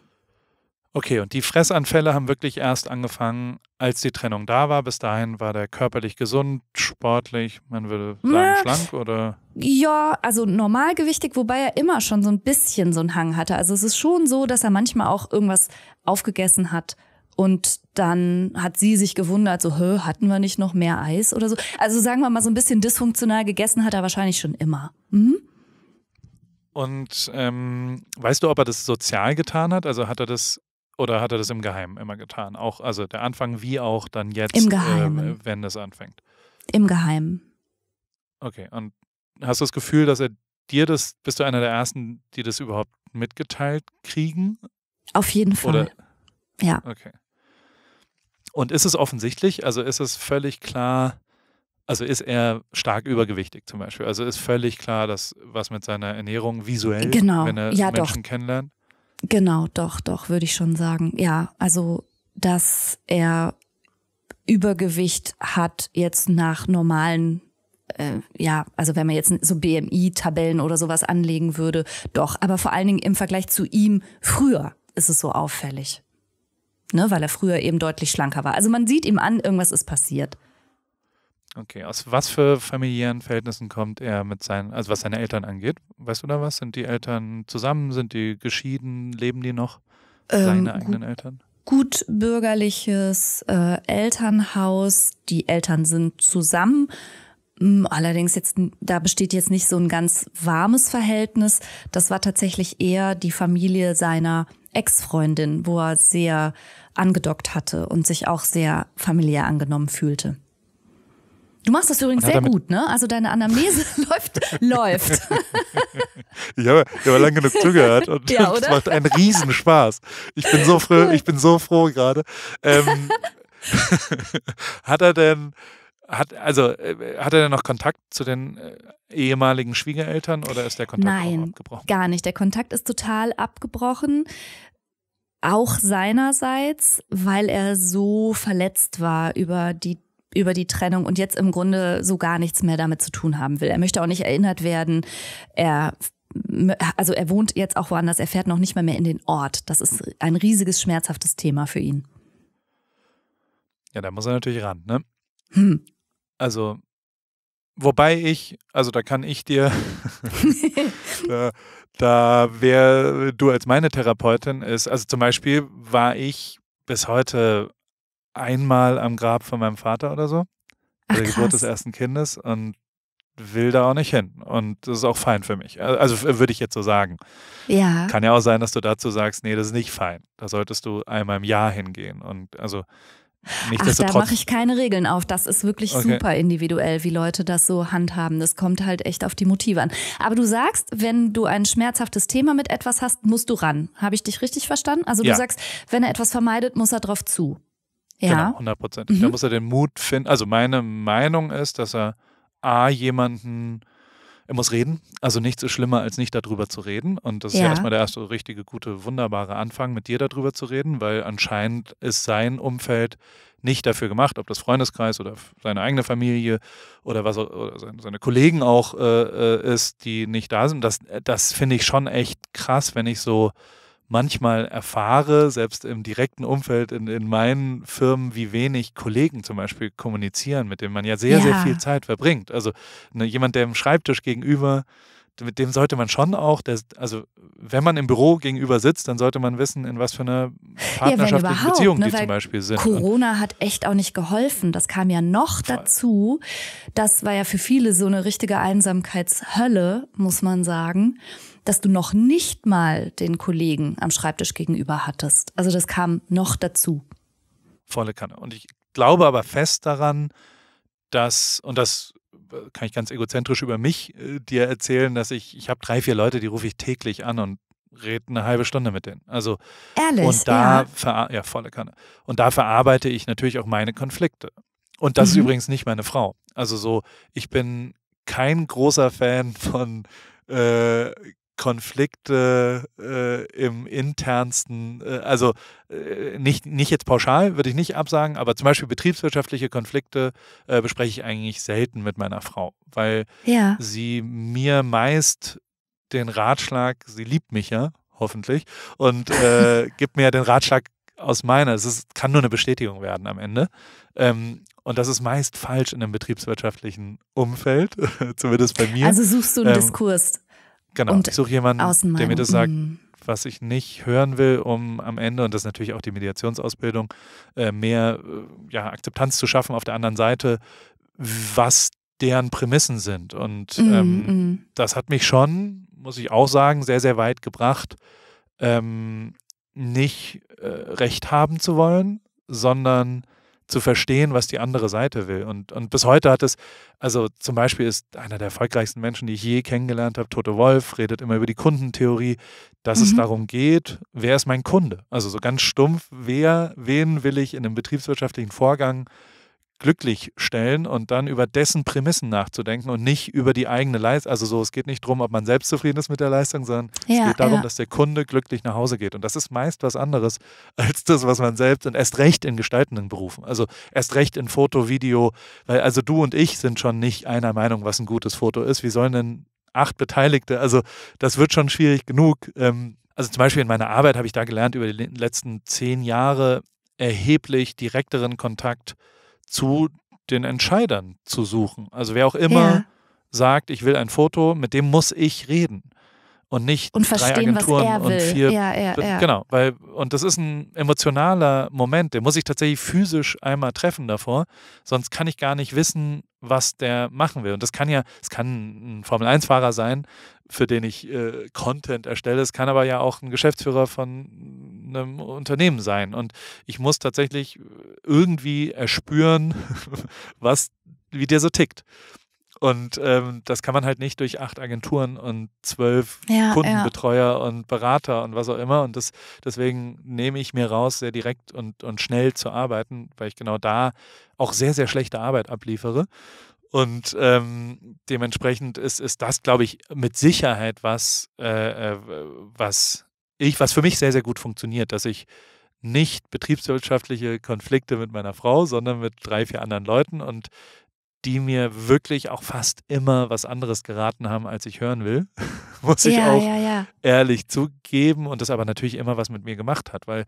Okay, und die Fressanfälle haben wirklich erst angefangen, als die Trennung da war. Bis dahin war der körperlich gesund, sportlich, man würde sagen, ja. schlank oder? Ja, also normalgewichtig, wobei er immer schon so ein bisschen so einen Hang hatte. Also es ist schon so, dass er manchmal auch irgendwas aufgegessen hat und dann hat sie sich gewundert, so, Hö, hatten wir nicht noch mehr Eis oder so. Also sagen wir mal, so ein bisschen dysfunktional gegessen hat er wahrscheinlich schon immer. Mhm. Und ähm, weißt du, ob er das sozial getan hat? Also hat er das oder hat er das im Geheimen immer getan? Auch, also der Anfang wie auch dann jetzt, Im ähm, Geheimen. Äh, wenn das anfängt. Im Geheimen. Okay, und hast du das Gefühl, dass er dir das, bist du einer der ersten, die das überhaupt mitgeteilt kriegen? Auf jeden Fall. Oder? Ja. Okay. Und ist es offensichtlich, also ist es völlig klar, also ist er stark übergewichtig zum Beispiel. Also ist völlig klar, dass was mit seiner Ernährung visuell, genau. wenn er ja, Menschen doch. kennenlernt. Genau, doch, doch, würde ich schon sagen. Ja, also dass er Übergewicht hat jetzt nach normalen äh, ja, also wenn man jetzt so BMI-Tabellen oder sowas anlegen würde, doch. Aber vor allen Dingen im Vergleich zu ihm früher ist es so auffällig ne, weil er früher eben deutlich schlanker war. Also man sieht ihm an, irgendwas ist passiert. Okay, aus was für familiären Verhältnissen kommt er mit seinen, also was seine Eltern angeht? Weißt du da was? Sind die Eltern zusammen? Sind die geschieden? Leben die noch? Ähm, seine ähm, eigenen Eltern? Gut bürgerliches äh, Elternhaus. Die Eltern sind zusammen. Mm, allerdings jetzt, da besteht jetzt nicht so ein ganz warmes Verhältnis. Das war tatsächlich eher die Familie seiner Ex-Freundin, wo er sehr angedockt hatte und sich auch sehr familiär angenommen fühlte. Du machst das übrigens sehr gut, ne? Also deine Anamnese [laughs] läuft, läuft. [laughs] Ich habe, ich habe lange genug zugehört und es [laughs] macht einen Riesenspaß. Ich bin so froh, ich bin so froh gerade. Ähm, hat er denn, hat, also, äh, hat er denn noch Kontakt zu den äh, ehemaligen Schwiegereltern oder ist der Kontakt Nein, abgebrochen? Nein, gar nicht. Der Kontakt ist total abgebrochen. Auch seinerseits, weil er so verletzt war über die über die Trennung und jetzt im Grunde so gar nichts mehr damit zu tun haben will. Er möchte auch nicht erinnert werden. Er also er wohnt jetzt auch woanders, er fährt noch nicht mal mehr in den Ort. Das ist ein riesiges schmerzhaftes Thema für ihn. Ja, da muss er natürlich ran, ne? Hm. Also, wobei ich, also da kann ich dir, [laughs] [laughs] da, da wer du als meine Therapeutin ist, also zum Beispiel war ich bis heute einmal am Grab von meinem Vater oder so, bei der Geburt des ersten Kindes und will da auch nicht hin. Und das ist auch fein für mich. Also würde ich jetzt so sagen. Ja. Kann ja auch sein, dass du dazu sagst, nee, das ist nicht fein. Da solltest du einmal im Jahr hingehen. Und also Ach, da mache ich keine Regeln auf. Das ist wirklich okay. super individuell, wie Leute das so handhaben. Das kommt halt echt auf die Motive an. Aber du sagst, wenn du ein schmerzhaftes Thema mit etwas hast, musst du ran. Habe ich dich richtig verstanden? Also ja. du sagst, wenn er etwas vermeidet, muss er drauf zu. Ja. Genau, 100 Prozent. Mhm. Da muss er den Mut finden. Also meine Meinung ist, dass er A, jemanden er muss reden. Also nichts ist schlimmer, als nicht darüber zu reden. Und das ist ja, erstmal der erste richtige, gute, wunderbare Anfang, mit dir darüber zu reden, weil anscheinend ist sein Umfeld nicht dafür gemacht, ob das Freundeskreis oder seine eigene Familie oder was oder seine, Kollegen auch äh, äh, ist, die nicht da sind. Das, das finde ich schon echt krass, wenn ich so manchmal erfahre, selbst im direkten Umfeld in, in meinen Firmen, wie wenig Kollegen zum Beispiel kommunizieren, mit denen man ja sehr, ja. sehr viel Zeit verbringt. Also ne, jemand, der im Schreibtisch gegenüber mit dem sollte man schon auch, der, also wenn man im Büro gegenüber sitzt, dann sollte man wissen, in was für einer partnerschaftlichen ja, Beziehung ne, die zum Beispiel sind. Ne? Corona hat echt auch nicht geholfen. Das kam ja noch Voll. dazu. Das war ja für viele so eine richtige Einsamkeitshölle, muss man sagen dass du noch nicht mal den Kollegen am Schreibtisch gegenüber hattest. Also das kam noch dazu. Volle Kanne. Und ich glaube aber fest daran, dass, und das äh, kann ich ganz egozentrisch über mich äh, dir erzählen, dass ich, ich habe drei, vier Leute, die rufe ich täglich an und rede eine halbe Stunde mit denen. Also Ehrlich? und da ja. ja. volle Kanne. Und da verarbeite ich natürlich auch meine Konflikte. Und das mhm. ist übrigens nicht meine Frau. Also so, ich bin kein großer Fan von äh, Konflikte äh, im internsten, äh, also äh, nicht, nicht jetzt pauschal, würde ich nicht absagen, aber zum Beispiel betriebswirtschaftliche Konflikte äh, bespreche ich eigentlich selten mit meiner Frau, weil ja. sie mir meist den Ratschlag, sie liebt mich ja, hoffentlich, und äh, [laughs] gibt mir den Ratschlag aus meiner, es ist, kann nur eine Bestätigung werden am Ende. Ähm, und das ist meist falsch in einem betriebswirtschaftlichen Umfeld, [laughs] zumindest bei mir. Also suchst du einen ähm, Diskurs. Genau, und ich suche jemanden, der mir das sagt, hm. was ich nicht hören will, um am Ende, und das ist natürlich auch die Mediationsausbildung, äh, mehr äh, ja, Akzeptanz zu schaffen auf der anderen Seite, was deren Prämissen sind. Und mm, ähm, mm. das hat mich schon, muss ich auch sagen, sehr, sehr weit gebracht, ähm, nicht äh, recht haben zu wollen, sondern zu verstehen, was die andere Seite will. Und, und bis heute hat es, also zum Beispiel ist einer der erfolgreichsten Menschen, die ich je kennengelernt habe, Toto Wolf, redet immer über die Kundentheorie, dass mhm. es darum geht, wer ist mein Kunde? Also so ganz stumpf, wer, wen will ich in einem betriebswirtschaftlichen Vorgang äh, glücklich stellen und dann über dessen Prämissen nachzudenken und nicht über die eigene Leistung. Also so, es geht nicht darum, ob man selbst zufrieden ist mit der Leistung, sondern ja, es geht darum, ja. dass der Kunde glücklich nach Hause geht. Und das ist meist was anderes [laughs] als das, was man selbst und erst recht in gestaltenden Berufen, also erst recht in Foto, Video, weil also du und ich sind schon nicht einer Meinung, was ein gutes Foto ist. Wie sollen denn acht Beteiligte, also das wird schon schwierig genug. Ähm, also zum Beispiel in meiner Arbeit habe ich da gelernt, über die letzten zehn Jahre erheblich direkteren Kontakt zu den Entscheidern zu suchen. Also wer auch immer ja. sagt, ich will ein Foto, mit dem muss ich reden und nicht und verstehen, drei Agenturen was er und vier. Ja, ja, ja. Genau, weil und das ist ein emotionaler Moment, den muss ich tatsächlich physisch einmal treffen davor, sonst kann ich gar nicht wissen, was der machen will. Und das kann ja, es kann ein Formel 1 Fahrer sein, für den ich äh, Content erstelle, es kann aber ja auch ein Geschäftsführer von einem Unternehmen sein und ich muss tatsächlich irgendwie erspüren, [laughs] was wie der so tickt. Und ähm, das kann man halt nicht durch acht Agenturen und zwölf ja, Kundenbetreuer ja. und Berater und was auch immer. Und das, deswegen nehme ich mir raus, sehr direkt und, und schnell zu arbeiten, weil ich genau da auch sehr, sehr schlechte Arbeit abliefere. Und ähm, dementsprechend ist, ist das, glaube ich, mit Sicherheit was, äh, äh was ich, was für mich sehr, sehr gut funktioniert, dass ich nicht betriebswirtschaftliche Konflikte mit meiner Frau, sondern mit drei, vier anderen Leuten und die mir wirklich auch fast immer was anderes geraten haben, als ich hören will. [laughs] Muss ich ja, auch ja, ja. ehrlich zugeben und das aber natürlich immer was mit mir gemacht hat, weil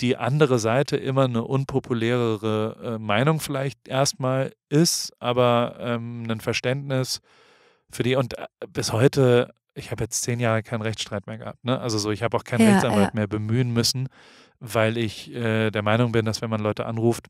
die andere Seite immer eine unpopulärere äh, Meinung vielleicht erstmal ist, aber ähm, ein Verständnis für die und äh, bis heute, ich habe jetzt zehn Jahre keinen Rechtsstreit mehr gehabt, ne? Also so, ich habe auch keinen Rechtsanwalt mehr bemühen müssen, weil ich äh, der Meinung bin, dass wenn man Leute anruft,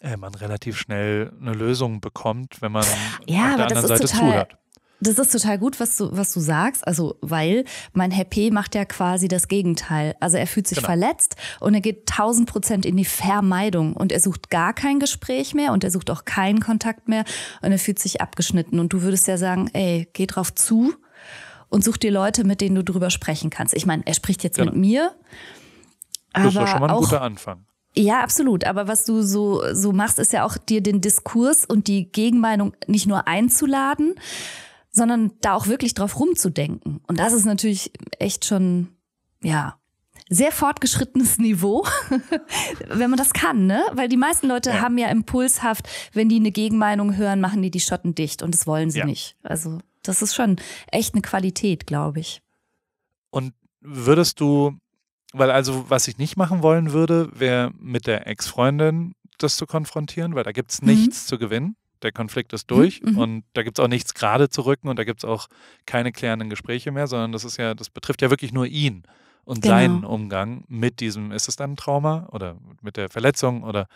äh, man relativ schnell eine Lösung bekommt, wenn man ja, auf der anderen Seite total, zuhört. Das ist total gut, was du, was du sagst. Also, weil mein Happy macht ja quasi das Gegenteil. Also er fühlt sich genau. verletzt und er geht tausend Prozent in die Vermeidung und er sucht gar kein Gespräch mehr und er sucht auch keinen Kontakt mehr und er fühlt sich abgeschnitten. Und du würdest ja sagen, ey, geh drauf zu und such dir Leute, mit denen du drüber sprechen kannst. Ich meine, er spricht jetzt genau. mit mir. Das ist ja schon mal ein auch, guter Anfang. Ja, absolut. Aber was du so, so machst, ist ja auch dir den Diskurs und die Gegenmeinung nicht nur einzuladen, sondern da auch wirklich drauf rumzudenken. Und das ist natürlich echt schon, ja, sehr fortgeschrittenes [laughs] Niveau, wenn man das kann, ne? Weil die meisten Leute ja. haben ja impulshaft, wenn die eine Gegenmeinung hören, machen die die Schotten dicht und das wollen sie ja. nicht. Also, das ist schon echt eine Qualität, glaube ich. Und würdest du weil also, was ich nicht machen wollen würde, wäre mit der Ex-Freundin das zu konfrontieren, weil da gibt es mhm. nichts mhm. zu gewinnen. Der Konflikt ist durch mhm. mhm. und da gibt es auch nichts gerade zu rücken und da gibt es auch keine klärenden Gespräche mehr, sondern das ist ja, das betrifft ja wirklich nur ihn und genau. seinen Umgang mit diesem, ist es dann ein Trauma oder mit der Verletzung oder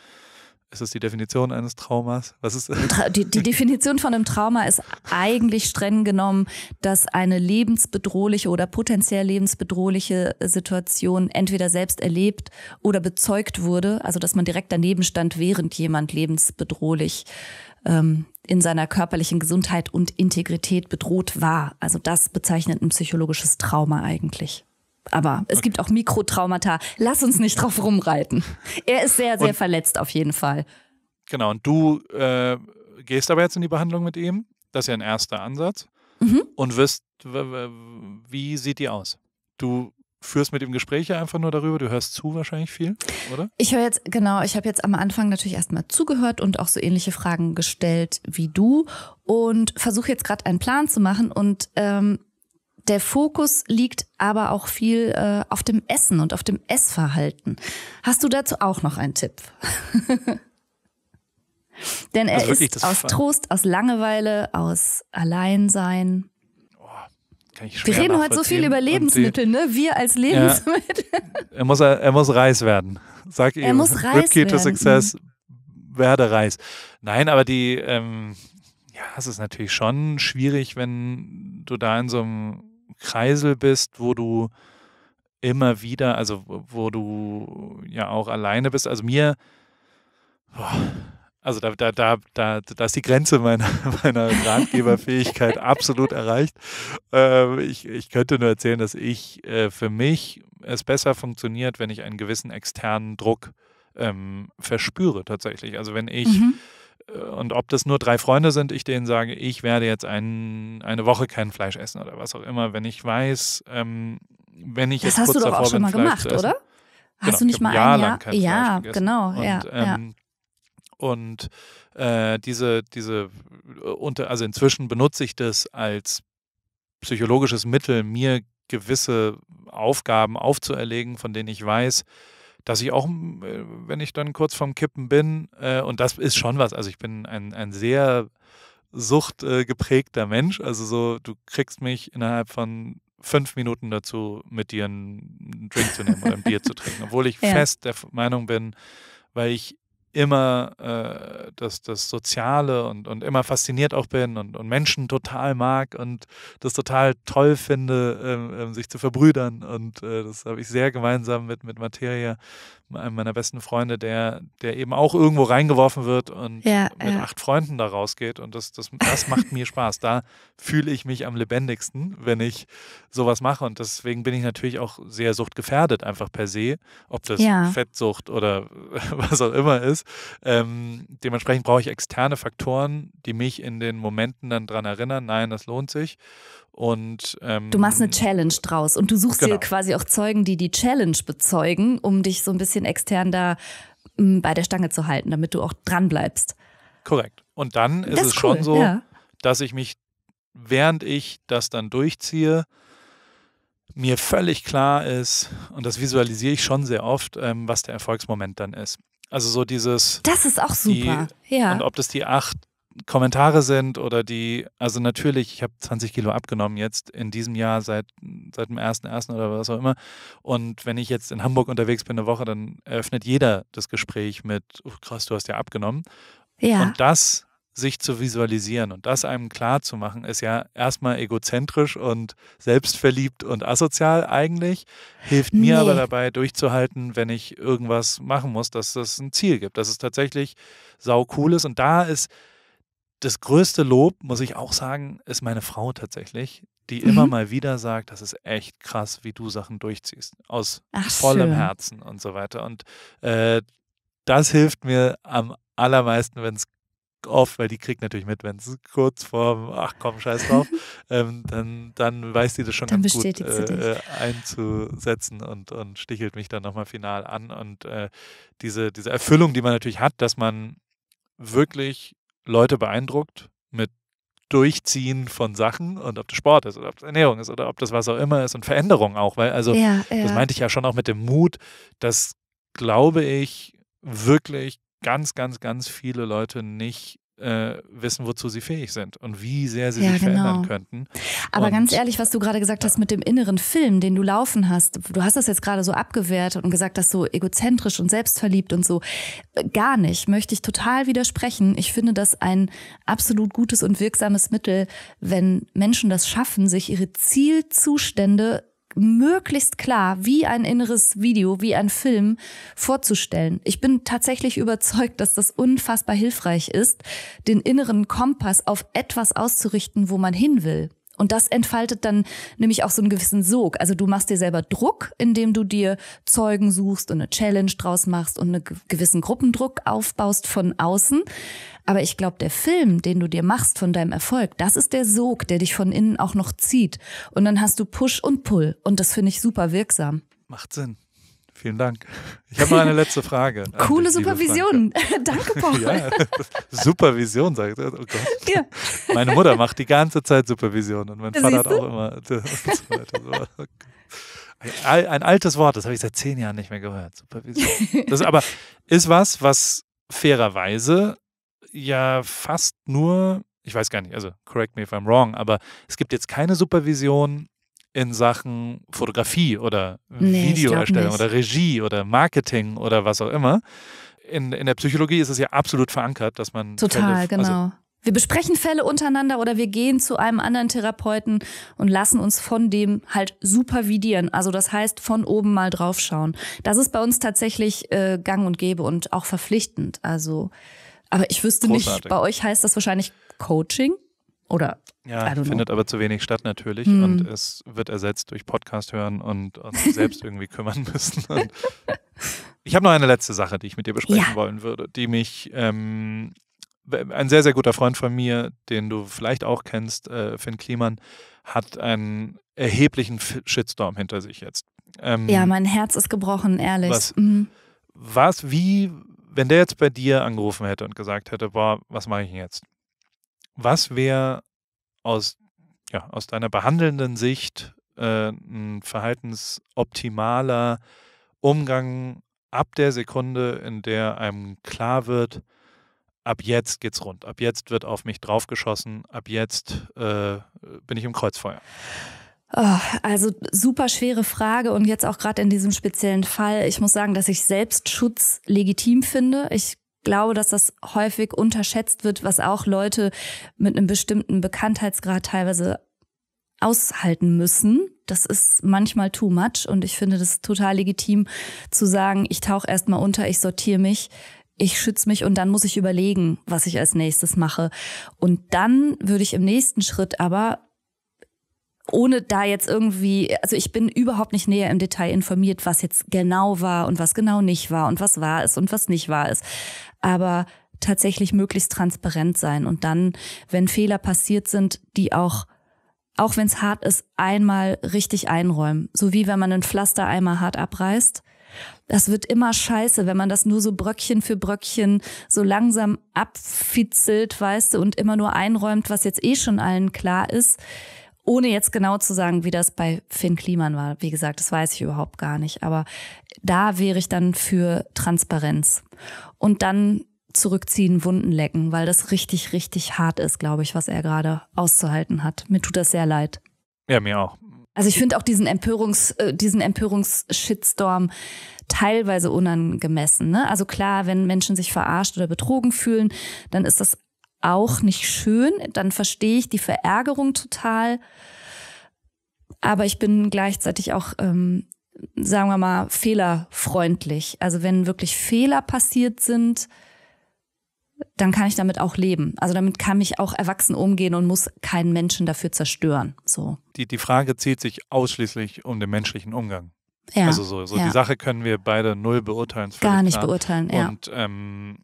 ist es die Definition eines Traumas? Was ist die, die Definition von einem Trauma ist eigentlich streng genommen, dass eine lebensbedrohliche oder potenziell lebensbedrohliche Situation entweder selbst erlebt oder bezeugt wurde, also dass man direkt daneben stand, während jemand lebensbedrohlich ähm, in seiner körperlichen Gesundheit und Integrität bedroht war. Also das bezeichnet ein psychologisches Trauma eigentlich aber es okay. gibt auch Mikrotraumata. Lass uns nicht drauf rumreiten. Er ist sehr, sehr und, verletzt auf jeden Fall. Genau, und du äh, gehst aber jetzt in die Behandlung mit ihm. Das ist ja ein erster Ansatz. Mhm. Und wirst, wie sieht die aus? Du führst mit ihm Gespräche einfach nur darüber, du hörst zu wahrscheinlich viel, oder? Ich höre jetzt, genau, ich habe jetzt am Anfang natürlich erstmal zugehört und auch so ähnliche Fragen gestellt wie du und versuche jetzt gerade einen Plan zu machen und ähm, der Fokus liegt aber auch viel äh, auf dem Essen und auf dem Essverhalten. Hast du dazu auch noch einen Tipp? [laughs] Denn er also ist aus Trost, aus Langeweile, aus Alleinsein. Oh, kann ich Wir reden heute so viel über Lebensmittel, ne? Wir als Lebensmittel. Ja. [laughs] Er, muss, er muss Reis werden. Sag ihm. Er muss Reis Rip werden. to Success, mhm. werde Reis. Nein, aber die, ähm, ja, es ist natürlich schon schwierig, wenn du da in so einem Kreisel bist, wo du immer wieder, also wo du ja auch alleine bist. Also mir, boah, also da, da, da, da, da ist die Grenze meiner, [laughs] meiner Ratgeberfähigkeit absolut erreicht. Äh, ich, ich könnte nur erzählen, dass ich äh, für mich es besser funktioniert, wenn ich einen gewissen externen Druck ähm, verspüre tatsächlich. Also wenn ich mhm äh, und ob das nur drei Freunde sind, ich denen sage, ich werde jetzt ein, eine Woche kein Fleisch essen oder was auch immer, wenn ich weiß, ähm, wenn ich das jetzt kurz davor bin. Das hast du doch auch schon mal Fleisch gemacht, oder? Hast genau, du nicht mal ein Jahr, Jahr lang kein Ja, Fleisch genau. Und, ja, ähm, und äh, diese, diese, äh, unter, also inzwischen benutze ich das als psychologisches Mittel, mir gewisse Aufgaben aufzuerlegen, von denen ich weiß, dass ich auch, äh, wenn ich dann kurz vorm Kippen bin, äh, und das ist schon was, also ich bin ein, ein sehr suchtgeprägter äh, Mensch, also so, du kriegst mich innerhalb von fünf Minuten dazu, mit dir einen Drink zu nehmen oder ein Bier zu trinken, obwohl ich [laughs] ja. fest der Meinung bin, weil ich immer äh, das, das Soziale und, und immer fasziniert auch bin und, und Menschen total mag und das total toll finde, ähm, ähm sich zu verbrüdern. Und äh, das habe ich sehr gemeinsam mit, mit Materia einem meiner besten Freunde, der, der eben auch irgendwo reingeworfen wird und ja, mit ja. acht Freunden da rausgeht. Und das, das, das macht mir Spaß. Da fühle ich mich am lebendigsten, wenn ich sowas mache. Und deswegen bin ich natürlich auch sehr suchtgefährdet, einfach per se, ob das ja. Fettsucht oder [laughs] was auch immer ist. Ähm, dementsprechend brauche ich externe Faktoren, die mich in den Momenten dann daran erinnern, nein, das lohnt sich. Und, ähm, du machst eine Challenge draus und du suchst genau. dir quasi auch Zeugen, die die Challenge bezeugen, um dich so ein bisschen extern da m, mm, bei der Stange zu halten, damit du auch dran bleibst. Korrekt. Und dann ist, ist es cool, schon so, ja. dass ich mich, während ich das dann durchziehe, mir völlig klar ist, und das visualisiere ich schon sehr oft, ähm, was der Erfolgsmoment dann ist. Also so dieses. Das ist auch super. Die, ja. Und ob das die acht Kommentare sind oder die, also natürlich, ich habe 20 Kilo abgenommen jetzt in diesem Jahr seit, seit dem 1.1. oder was auch immer. Und wenn ich jetzt in Hamburg unterwegs bin eine Woche, dann eröffnet jeder das Gespräch mit, oh krass, du hast ja abgenommen. Ja. Und das sich zu visualisieren und das einem klar zu machen, ist ja erstmal egozentrisch und selbstverliebt und asozial eigentlich, hilft mir nee. aber dabei durchzuhalten, wenn ich irgendwas machen muss, dass es ein Ziel gibt, dass es tatsächlich sau cool ist. Und da ist das größte Lob, muss ich auch sagen, ist meine Frau tatsächlich, die mhm. immer mal wieder sagt, das ist echt krass, wie du Sachen durchziehst. Aus Ach, vollem schön. Herzen und so weiter. Und äh, das hilft mir am allermeisten, wenn es oft, weil die kriegt natürlich mit, wenn es kurz vor, ach komm, scheiß drauf, [laughs] ähm, dann, dann weiß die das schon dann ganz gut äh, äh, einzusetzen und, und stichelt mich dann nochmal final an. Und äh, diese, diese Erfüllung, die man natürlich hat, dass man wirklich Leute beeindruckt mit Durchziehen von Sachen und ob das Sport ist oder ob das Ernährung ist oder ob das was auch immer ist und Veränderung auch, weil also ja, ja. das meinte ich ja schon auch mit dem Mut, dass glaube ich wirklich ganz, ganz, ganz viele Leute nicht äh, wissen, wozu sie fähig sind und wie sehr sie ja, sich genau. verändern könnten. Aber und, ganz ehrlich, was du gerade gesagt ja. hast mit dem inneren Film, den du laufen hast, du hast das jetzt gerade so abgewertet und gesagt, dass so egozentrisch und selbstverliebt und so. Äh, gar nicht, möchte ich total widersprechen. Ich finde das ein absolut gutes und wirksames Mittel, wenn Menschen das schaffen, sich ihre Zielzustände möglichst klar wie ein inneres Video, wie ein Film vorzustellen. Ich bin tatsächlich überzeugt, dass das unfassbar hilfreich ist, den inneren Kompass auf etwas auszurichten, wo man hin will. Und das entfaltet dann nämlich auch so einen gewissen Sog. Also du machst dir selber Druck, indem du dir Zeugen suchst und eine Challenge draus machst und einen gewissen Gruppendruck aufbaust von außen. Aber ich glaube, der Film, den du dir machst von deinem Erfolg, das ist der Sog, der dich von innen auch noch zieht. Und dann hast du Push und Pull. Und das finde ich super wirksam. Macht Sinn. Vielen Dank. Ich habe noch eine letzte Frage. Coole Supervision. [laughs] Danke, Paul. Ja, [laughs] Supervision, sagt er. Oh ja. Meine Mutter macht die ganze Zeit Supervision und mein Vater hat auch immer. [laughs] So oh ein, ein altes Wort, das habe ich seit zehn Jahren nicht mehr gehört. Supervision. Das aber ist was, was fairerweise ja fast nur, ich weiß gar nicht, also correct me if I'm wrong, aber es gibt jetzt keine Supervision in Sachen Fotografie oder nee, Videoerstellung oder Regie oder Marketing oder was auch immer. In, in der Psychologie ist es ja absolut verankert, dass man. Total, Fälle, also genau. Also wir besprechen Fälle untereinander oder wir gehen zu einem anderen Therapeuten und lassen uns von dem halt supervidieren. Also das heißt, von oben mal draufschauen. Das ist bei uns tatsächlich äh, gang und gäbe und auch verpflichtend. Also, aber ich wüsste Großartig. nicht, bei euch heißt das wahrscheinlich Coaching. Oder ja, findet know. aber zu wenig statt natürlich hm. und es wird ersetzt durch Podcast hören und uns selbst irgendwie kümmern müssen. Und [laughs] ich habe noch eine letzte Sache, die ich mit dir besprechen ja. wollen würde, die mich ähm, ein sehr, sehr guter Freund von mir, den du vielleicht auch kennst, äh, Finn Kliman, hat einen erheblichen Shitstorm hinter sich jetzt. Ähm, ja, mein Herz ist gebrochen, ehrlich. Was, mhm. was, wie, wenn der jetzt bei dir angerufen hätte und gesagt hätte, boah, was mache ich denn jetzt? was wäre aus, ja, aus deiner behandelnden Sicht äh, ein verhaltensoptimaler Umgang ab der Sekunde, in der einem klar wird, ab jetzt geht's rund, ab jetzt wird auf mich draufgeschossen, ab jetzt äh, bin ich im Kreuzfeuer? Oh, also super schwere Frage und jetzt auch gerade in diesem speziellen Fall. Ich muss sagen, dass ich Selbstschutz legitim finde. Ich glaube, dass das häufig unterschätzt wird, was auch Leute mit einem bestimmten Bekanntheitsgrad teilweise aushalten müssen. Das ist manchmal too much und ich finde das total legitim zu sagen, ich tauche erstmal unter, ich sortiere mich, ich schütze mich und dann muss ich überlegen, was ich als nächstes mache. Und dann würde ich im nächsten Schritt aber ohne da jetzt irgendwie, also ich bin überhaupt nicht näher im Detail informiert, was jetzt genau war und was genau nicht war und was wahr ist und was nicht wahr ist. Aber tatsächlich möglichst transparent sein und dann, wenn Fehler passiert sind, die auch auch wenn es hart ist, einmal richtig einräumen. So wie wenn man ein Pflaster einmal hart abreißt. Das wird immer scheiße, wenn man das nur so Bröckchen für Bröckchen so langsam abfitzelt, weißt du, und immer nur einräumt, was jetzt eh schon allen klar ist. Ohne jetzt genau zu sagen, wie das bei Finn Kliman war. Wie gesagt, das weiß ich überhaupt gar nicht. Aber da wäre ich dann für Transparenz. Und dann zurückziehen, Wunden lecken, weil das richtig, richtig hart ist, glaube ich, was er gerade auszuhalten hat. Mir tut das sehr leid. Ja, mir auch. Also ich finde auch diesen Empörungs, äh, diesen Empörungs-Shitstorm teilweise unangemessen. Ne? Also klar, wenn Menschen sich verarscht oder betrogen fühlen, dann ist das auch nicht schön. Dann verstehe ich die Verärgerung total. Aber ich bin gleichzeitig auch, ähm, sagen wir mal, fehlerfreundlich. Also wenn wirklich Fehler passiert sind, dann kann ich damit auch leben. Also damit kann ich auch erwachsen umgehen und muss keinen Menschen dafür zerstören. So. Die, die Frage zieht sich ausschließlich um den menschlichen Umgang. Ja, also so, so ja. die Sache können wir beide null beurteilen. Gar nicht klar. beurteilen, ja. Und ähm,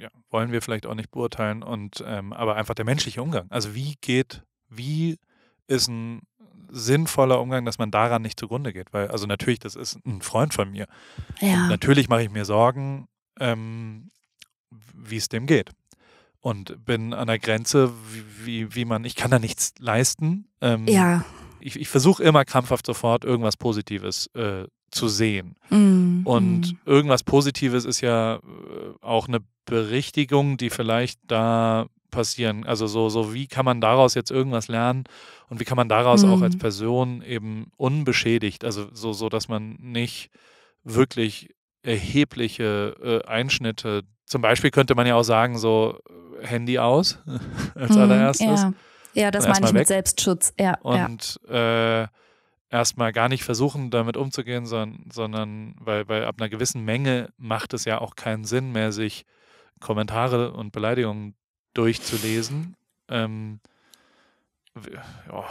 ja, wollen wir vielleicht auch nicht beurteilen. Und ähm, aber einfach der menschliche Umgang. Also wie geht, wie ist ein sinnvoller Umgang, dass man daran nicht zugrunde geht. Weil, also natürlich, das ist ein Freund von mir. Ja. natürlich mache ich mir Sorgen, ähm, wie es dem geht. Und bin an der Grenze, wie, wie, man, ich kann da nichts leisten. Ähm, ja. Ich, ich versuche immer krampfhaft sofort irgendwas Positives äh, zu sehen. Mm, Und mm. irgendwas Positives ist ja äh, auch eine Berichtigungen, die vielleicht da passieren? Also so, so wie kann man daraus jetzt irgendwas lernen und wie kann man daraus mhm. auch als mhm. Person eben unbeschädigt, also so, so dass man nicht wirklich erhebliche äh, Einschnitte, zum Beispiel könnte man ja auch sagen, so äh, Handy aus [laughs] als mhm, allererstes. Ja, ja das meine ich mit Selbstschutz. Ja, und ja. äh, erstmal gar nicht versuchen, damit umzugehen, sondern, sondern weil, weil ab einer gewissen Menge macht es ja auch keinen Sinn mehr, sich Kommentare und Beleidigungen durchzulesen. Ähm, oh,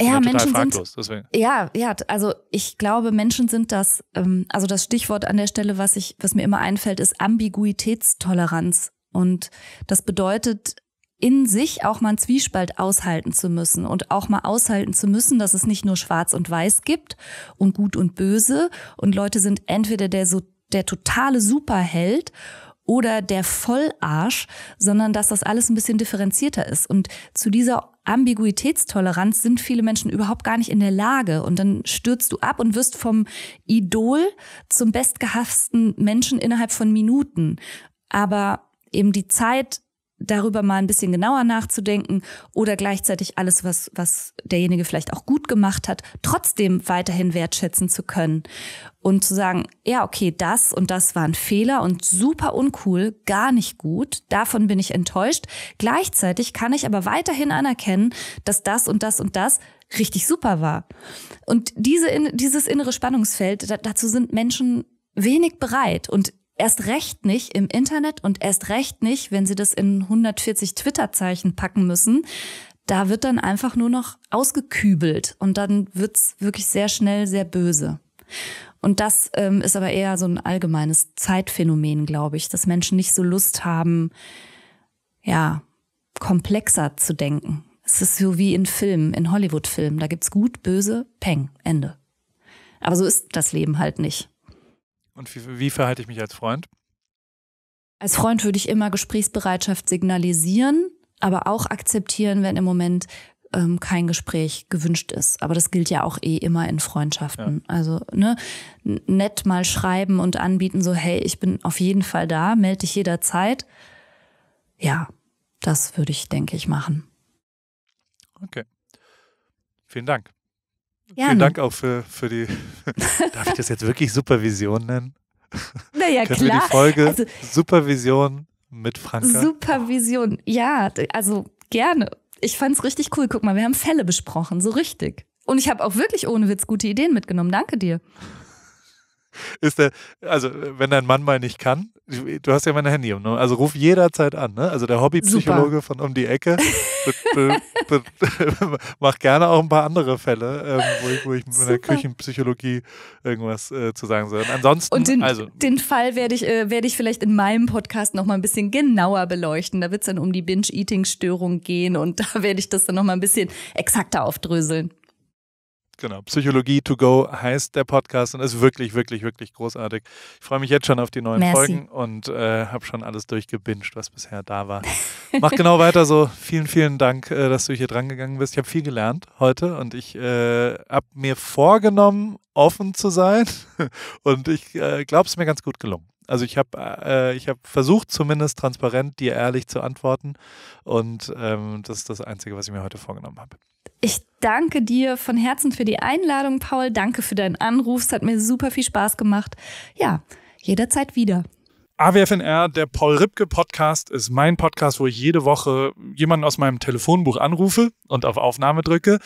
ja, Menschen fraglos, sind, deswegen. ja, ja, also ich glaube, Menschen sind das, ähm, also das Stichwort an der Stelle, was ich, was mir immer einfällt, ist Ambiguitätstoleranz. Und das bedeutet, in sich auch mal einen Zwiespalt aushalten zu müssen und auch mal aushalten zu müssen, dass es nicht nur schwarz und weiß gibt und gut und böse und Leute sind entweder der so der totale Superheld oder der Vollarsch, sondern dass das alles ein bisschen differenzierter ist. Und zu dieser Ambiguitätstoleranz sind viele Menschen überhaupt gar nicht in der Lage. Und dann stürzt du ab und wirst vom Idol zum bestgehassten Menschen innerhalb von Minuten. Aber eben die Zeit darüber mal ein bisschen genauer nachzudenken oder gleichzeitig alles, was, was derjenige vielleicht auch gut gemacht hat, trotzdem weiterhin wertschätzen zu können und zu sagen, ja, okay, das und das war ein Fehler und super uncool, gar nicht gut, davon bin ich enttäuscht. Gleichzeitig kann ich aber weiterhin anerkennen, dass das und das und das richtig super war. Und diese, dieses innere Spannungsfeld, dazu sind Menschen wenig bereit. Und Erst recht nicht im Internet und erst recht nicht, wenn sie das in 140 Twitter-Zeichen packen müssen. Da wird dann einfach nur noch ausgekübelt und dann wird's wirklich sehr schnell sehr böse. Und das ähm, ist aber eher so ein allgemeines Zeitphänomen, glaube ich, dass Menschen nicht so Lust haben, ja, komplexer zu denken. Es ist so wie in Filmen, in Hollywood-Filmen. Da gibt's gut, böse, Peng, Ende. Aber so ist das Leben halt nicht. Und wie, wie verhalte ich mich als Freund? Als Freund würde ich immer Gesprächsbereitschaft signalisieren, aber auch akzeptieren, wenn im Moment ähm, kein Gespräch gewünscht ist. Aber das gilt ja auch eh immer in Freundschaften. Ja. Also ne, nett mal schreiben und anbieten, so hey, ich bin auf jeden Fall da, melde dich jederzeit. Ja, das würde ich, denke ich, machen. Okay. Vielen Dank. Gerne. Vielen Dank auch für, für die, [laughs] darf ich das jetzt wirklich Supervision nennen? Naja, Können klar. Wir die Folge also, Supervision mit Franka. Supervision, ja, also gerne. Ich fand's richtig cool. Guck mal, wir haben Fälle besprochen, so richtig. Und ich habe auch wirklich ohne Witz gute Ideen mitgenommen. Danke dir ist der, also wenn dein Mann mal nicht kann, du hast ja mein Handy, ne? also ruf jederzeit an. Ne? Also der Hobbypsychologe von um die Ecke [laughs] macht gerne auch ein paar andere Fälle, ähm, wo ich, wo ich mit Super. meiner Küchenpsychologie irgendwas äh, zu sagen soll. Ansonsten, Und den, also, den Fall werde ich, äh, werde ich vielleicht in meinem Podcast nochmal ein bisschen genauer beleuchten. Da wird es dann um die Binge-Eating-Störung gehen und [laughs] da werde ich das dann nochmal ein bisschen exakter aufdröseln. Genau. Psychologie to go heißt der Podcast und ist wirklich, wirklich, wirklich großartig. Ich freue mich jetzt schon auf die neuen Merci. Folgen und äh, habe schon alles durchgebinged, was bisher da war. [laughs] Mach genau weiter so. Vielen, vielen Dank, äh, dass du hier drangegangen bist. Ich habe viel gelernt heute und ich äh, habe mir vorgenommen, offen zu sein [laughs] und ich äh, glaube, es ist mir ganz gut gelungen. Also ich habe äh, hab versucht, zumindest transparent dir ehrlich zu antworten. Und ähm, das ist das Einzige, was ich mir heute vorgenommen habe. Ich danke dir von Herzen für die Einladung, Paul. Danke für deinen Anruf. Es hat mir super viel Spaß gemacht. Ja, jederzeit wieder. AWFNR, der Paul Ripke Podcast, ist mein Podcast, wo ich jede Woche jemanden aus meinem Telefonbuch anrufe und auf Aufnahme drücke.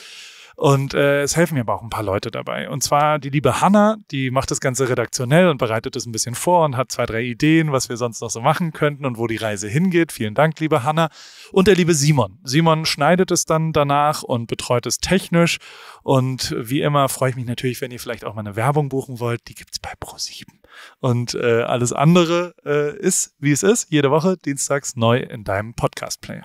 Und äh, es helfen mir aber auch ein paar Leute dabei. Und zwar die liebe Hanna, die macht das Ganze redaktionell und bereitet es ein bisschen vor und hat zwei, drei Ideen, was wir sonst noch so machen könnten und wo die Reise hingeht. Vielen Dank, liebe Hanna. Und der liebe Simon. Simon schneidet es dann danach und betreut es technisch. Und wie immer freue ich mich natürlich, wenn ihr vielleicht auch mal eine Werbung buchen wollt. Die gibt's bei Pro7. Und äh, alles andere äh, ist, wie es ist, jede Woche, dienstags neu in deinem Podcast-Player.